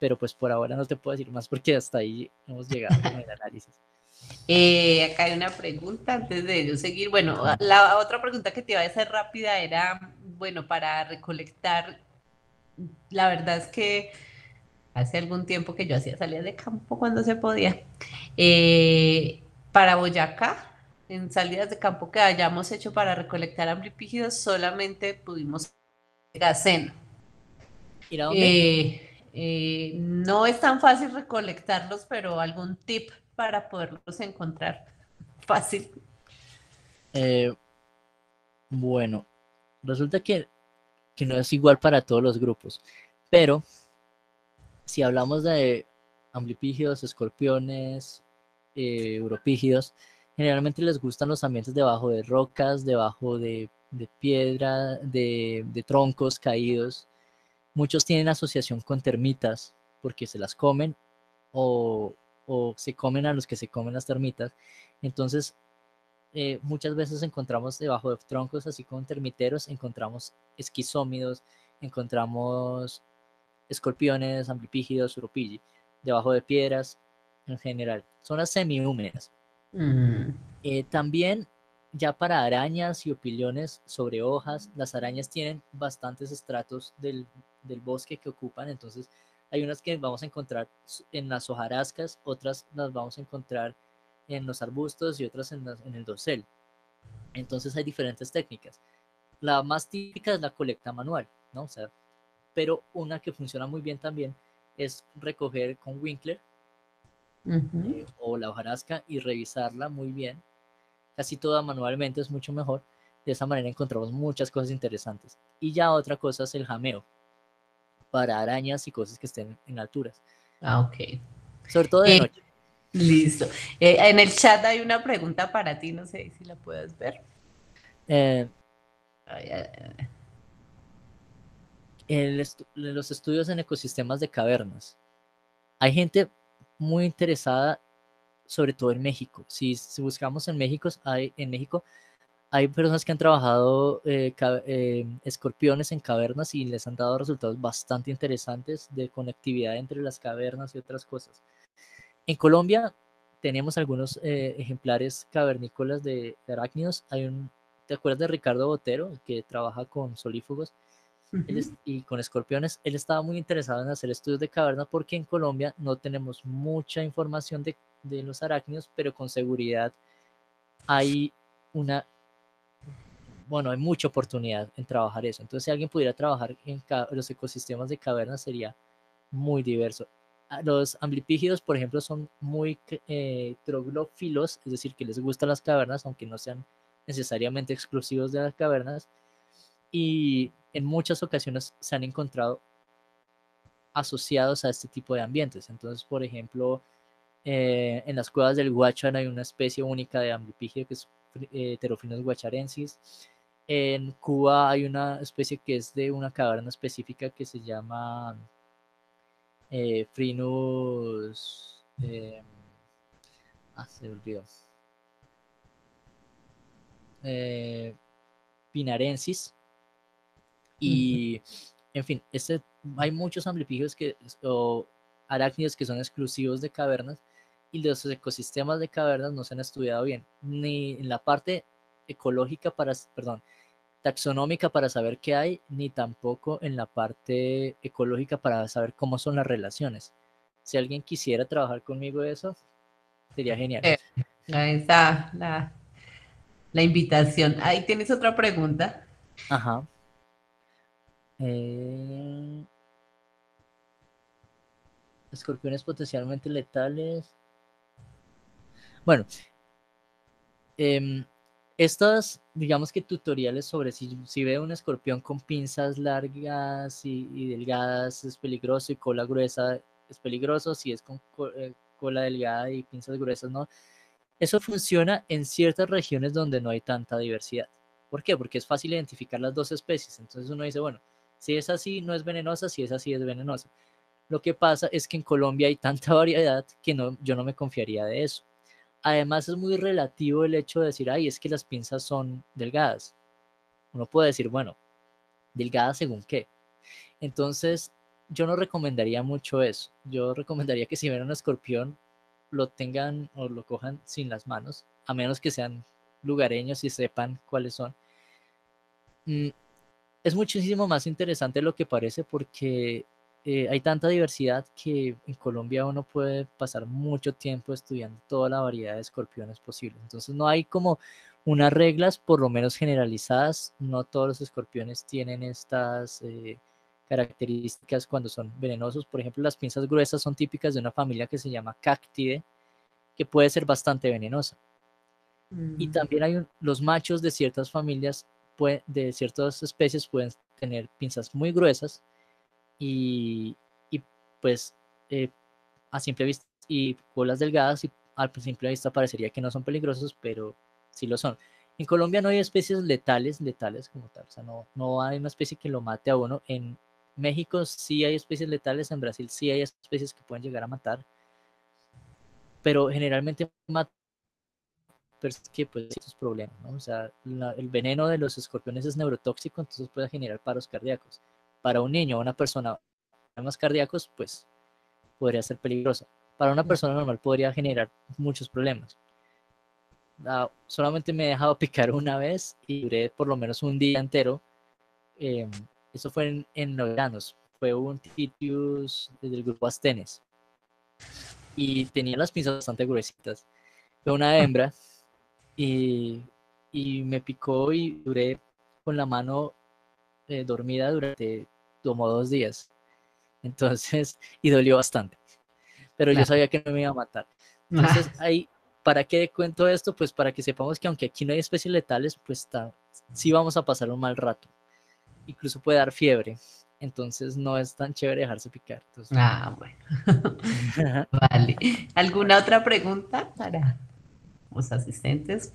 pero pues por ahora no te puedo decir más porque hasta ahí
hemos llegado con el análisis. Eh, acá hay una pregunta antes de yo seguir. Bueno, la otra pregunta que te iba a hacer rápida era, bueno, para recolectar, la verdad es que hace algún tiempo que yo hacía salidas de campo cuando se podía, eh, para Boyacá, en salidas de campo que hayamos hecho para recolectar amblipígidos, solamente pudimos gaceno. Eh, eh, no es tan fácil recolectarlos, pero algún tip para poderlos encontrar fácil.
Eh, bueno, resulta que, que no es igual para todos los grupos, pero si hablamos de amblipígidos, escorpiones, eh, europígidos, generalmente les gustan los ambientes debajo de rocas, debajo de, piedra, de, troncos caídos. Muchos tienen asociación con termitas porque se las comen o, se comen a los que se comen las termitas. Entonces, eh, muchas veces encontramos debajo de troncos, así como termiteros, encontramos esquizómidos, encontramos escorpiones, amblipígidos, uropígidos, debajo de piedras en general. Son semi-húmedas. Mm. Eh, también ya para arañas y opiliones sobre hojas, las arañas tienen bastantes estratos del, bosque que ocupan, entonces hay unas que vamos a encontrar en las hojarascas, otras las vamos a encontrar en los arbustos y otras en, el dosel. Entonces hay diferentes técnicas. La más típica es la colecta manual, ¿no? O sea, pero una que funciona muy bien también es recoger con Winkler eh, o la hojarasca y revisarla muy bien. Casi toda manualmente es mucho mejor. De esa manera encontramos muchas cosas interesantes. Y ya otra cosa es el jameo para arañas y cosas que estén en alturas. Ah, ok. Sobre todo de eh, noche. Listo. Eh, en el
chat hay una pregunta para ti, no sé si la puedes ver.
Eh, en los estudios en ecosistemas de cavernas. Hay gente muy interesada, sobre todo en México. Si, buscamos en México, hay, en México hay personas que han trabajado eh, eh, escorpiones en cavernas y les han dado resultados bastante interesantes de conectividad entre las cavernas y otras cosas. En Colombia tenemos algunos eh, ejemplares cavernícolas de, de arácnidos. Hay un, ¿Te acuerdas de Ricardo Botero, que trabaja con solífugos? y con escorpiones, él estaba muy interesado en hacer estudios de cavernas porque en Colombia no tenemos mucha información de, de los arácnidos, pero con seguridad hay una, bueno, hay mucha oportunidad en trabajar eso. Entonces, si alguien pudiera trabajar en los ecosistemas de cavernas sería muy diverso. Ah, los amblipígidos, por ejemplo, son muy eh, troglófilos, es decir, que les gustan las cavernas, aunque no sean necesariamente exclusivos de las cavernas. Y en muchas ocasiones se han encontrado asociados a este tipo de ambientes. Entonces, por ejemplo, eh, en las cuevas del Huachuan hay una especie única de amblipígeo que es eh, guacharensis. En Cuba hay una especie que es de una caverna específica que se llama eh, Frinus. Eh, ah, se olvidó. Eh, pinarensis y, en fin, este, hay muchos amblipigios que, o arácnidos que son exclusivos de cavernas y los ecosistemas de cavernas no se han estudiado bien, ni en la parte ecológica para, perdón, taxonómica para saber qué hay, ni tampoco en la parte ecológica para saber cómo son las relaciones. Si alguien quisiera trabajar conmigo eso, sería genial. Eh,
ahí está la invitación. Ahí tienes otra pregunta.
Ajá. Eh, escorpiones potencialmente letales. Bueno, em, estas, digamos que tutoriales sobre si, si ve un escorpión con pinzas largas y, y, delgadas es peligroso y cola gruesa es peligroso, si es con eh, cola delgada y pinzas gruesas no. Eso funciona en ciertas regiones donde no hay tanta diversidad. ¿Por qué? Porque es fácil identificar las dos especies. Entonces uno dice, bueno, si es así, no es venenosa, si es así, es venenosa. Lo que pasa es que en Colombia hay tanta variedad que yo no me confiaría de eso. Además es muy relativo el hecho de decir, ay, es que las pinzas son delgadas. Uno puede decir, bueno, delgadas según qué. Entonces, yo no recomendaría mucho eso. Yo recomendaría que si ven un escorpión, lo tengan o lo cojan sin las manos, a menos que sean lugareños y sepan cuáles son. Mm, es muchísimo más interesante lo que parece porque eh, hay tanta diversidad que en Colombia uno puede pasar mucho tiempo estudiando toda la variedad de escorpiones posibles. Entonces no hay como unas reglas, por lo menos generalizadas. No todos los escorpiones tienen estas eh, características cuando son venenosos. Por ejemplo, las pinzas gruesas son típicas de una familia que se llama Cactide, que puede ser bastante venenosa. Y mm. también hay los machos de ciertas familias de ciertas especies pueden tener pinzas muy gruesas y, y pues eh, a simple vista y colas delgadas y a pues, simple vista parecería que no son peligrosos, pero sí lo son. En Colombia no hay especies letales, letales como tal, o sea, no, hay una especie que lo mate a uno. En México sí hay especies letales, en Brasil sí hay especies que pueden llegar a matar, pero generalmente matan que pues problema, O sea, el veneno de los escorpiones es neurotóxico, entonces puede generar paros cardíacos. Para un niño o una persona con problemas cardíacos, pues podría ser peligrosa. Para una mm. persona normal podría generar muchos problemas. Ah, solamente me he dejado picar una vez y duré por lo menos un día entero. Em, eso fue en, en Fue un titius del grupo Astenes. Y tenía las pinzas bastante gruesitas. Fue una ah. hembra y, me picó y duré con la mano eh, dormida durante como dos días. Entonces, y dolió bastante. Pero yo sabía que no me iba a matar. Entonces, ahí, ¿para qué cuento esto? Pues para que sepamos que aunque aquí no hay especies letales, pues sí vamos a pasar un mal rato. Incluso puede dar fiebre. Entonces no
es tan chévere dejarse picar. ah, bueno. vale. ¿Alguna otra pregunta para los asistentes.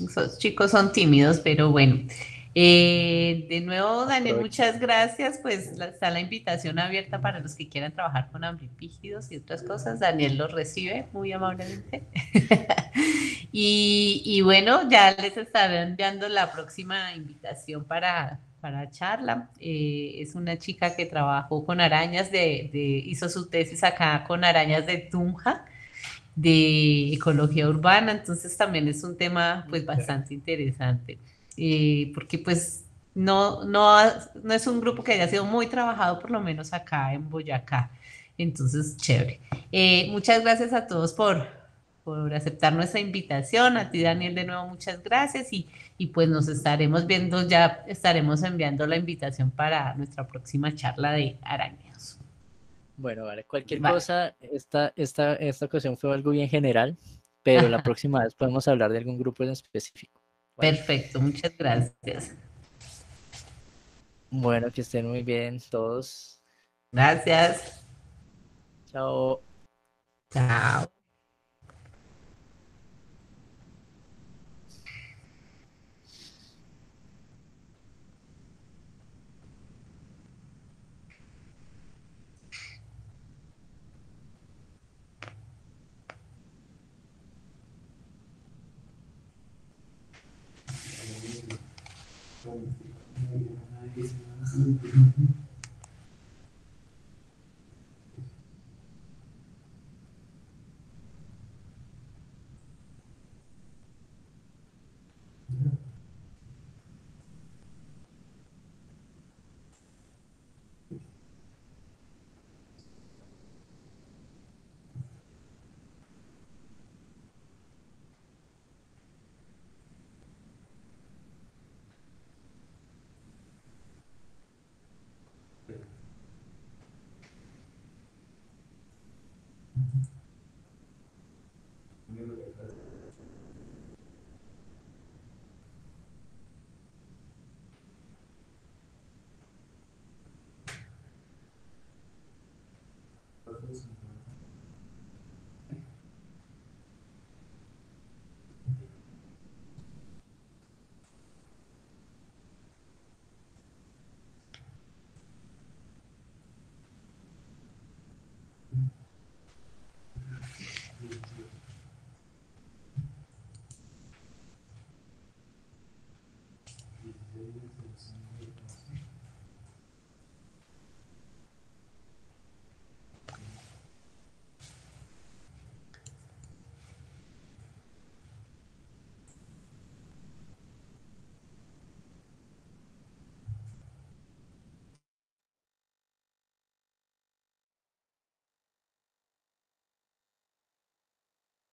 esos chicos son tímidos, pero bueno. Eh, de nuevo, Daniel, muchas gracias. Pues está la invitación abierta para los que quieran trabajar con ambipígidos y otras cosas. Daniel los recibe muy amablemente. y, y bueno, ya les estaré enviando la próxima invitación para para charla. Eh, es una chica que trabajó con arañas, de, hizo su tesis acá con arañas de Tunja, de ecología urbana, entonces también es un tema pues bastante interesante, eh, porque pues no, no, no es un grupo que haya sido muy trabajado, por lo menos acá en Boyacá. Entonces, chévere. Eh, muchas gracias a todos por, por aceptar nuestra invitación. A ti, Daniel, de nuevo, muchas gracias y, pues nos estaremos viendo, ya estaremos enviando la invitación para nuestra próxima charla de arañas Bueno,
vale, cualquier cosa, esta, esta, esta ocasión fue algo bien general, pero la próxima vez podemos hablar de algún grupo en específico. Perfecto, muchas gracias. Bueno, que estén muy bien todos. Gracias. Chao. Chao. Mm-hmm.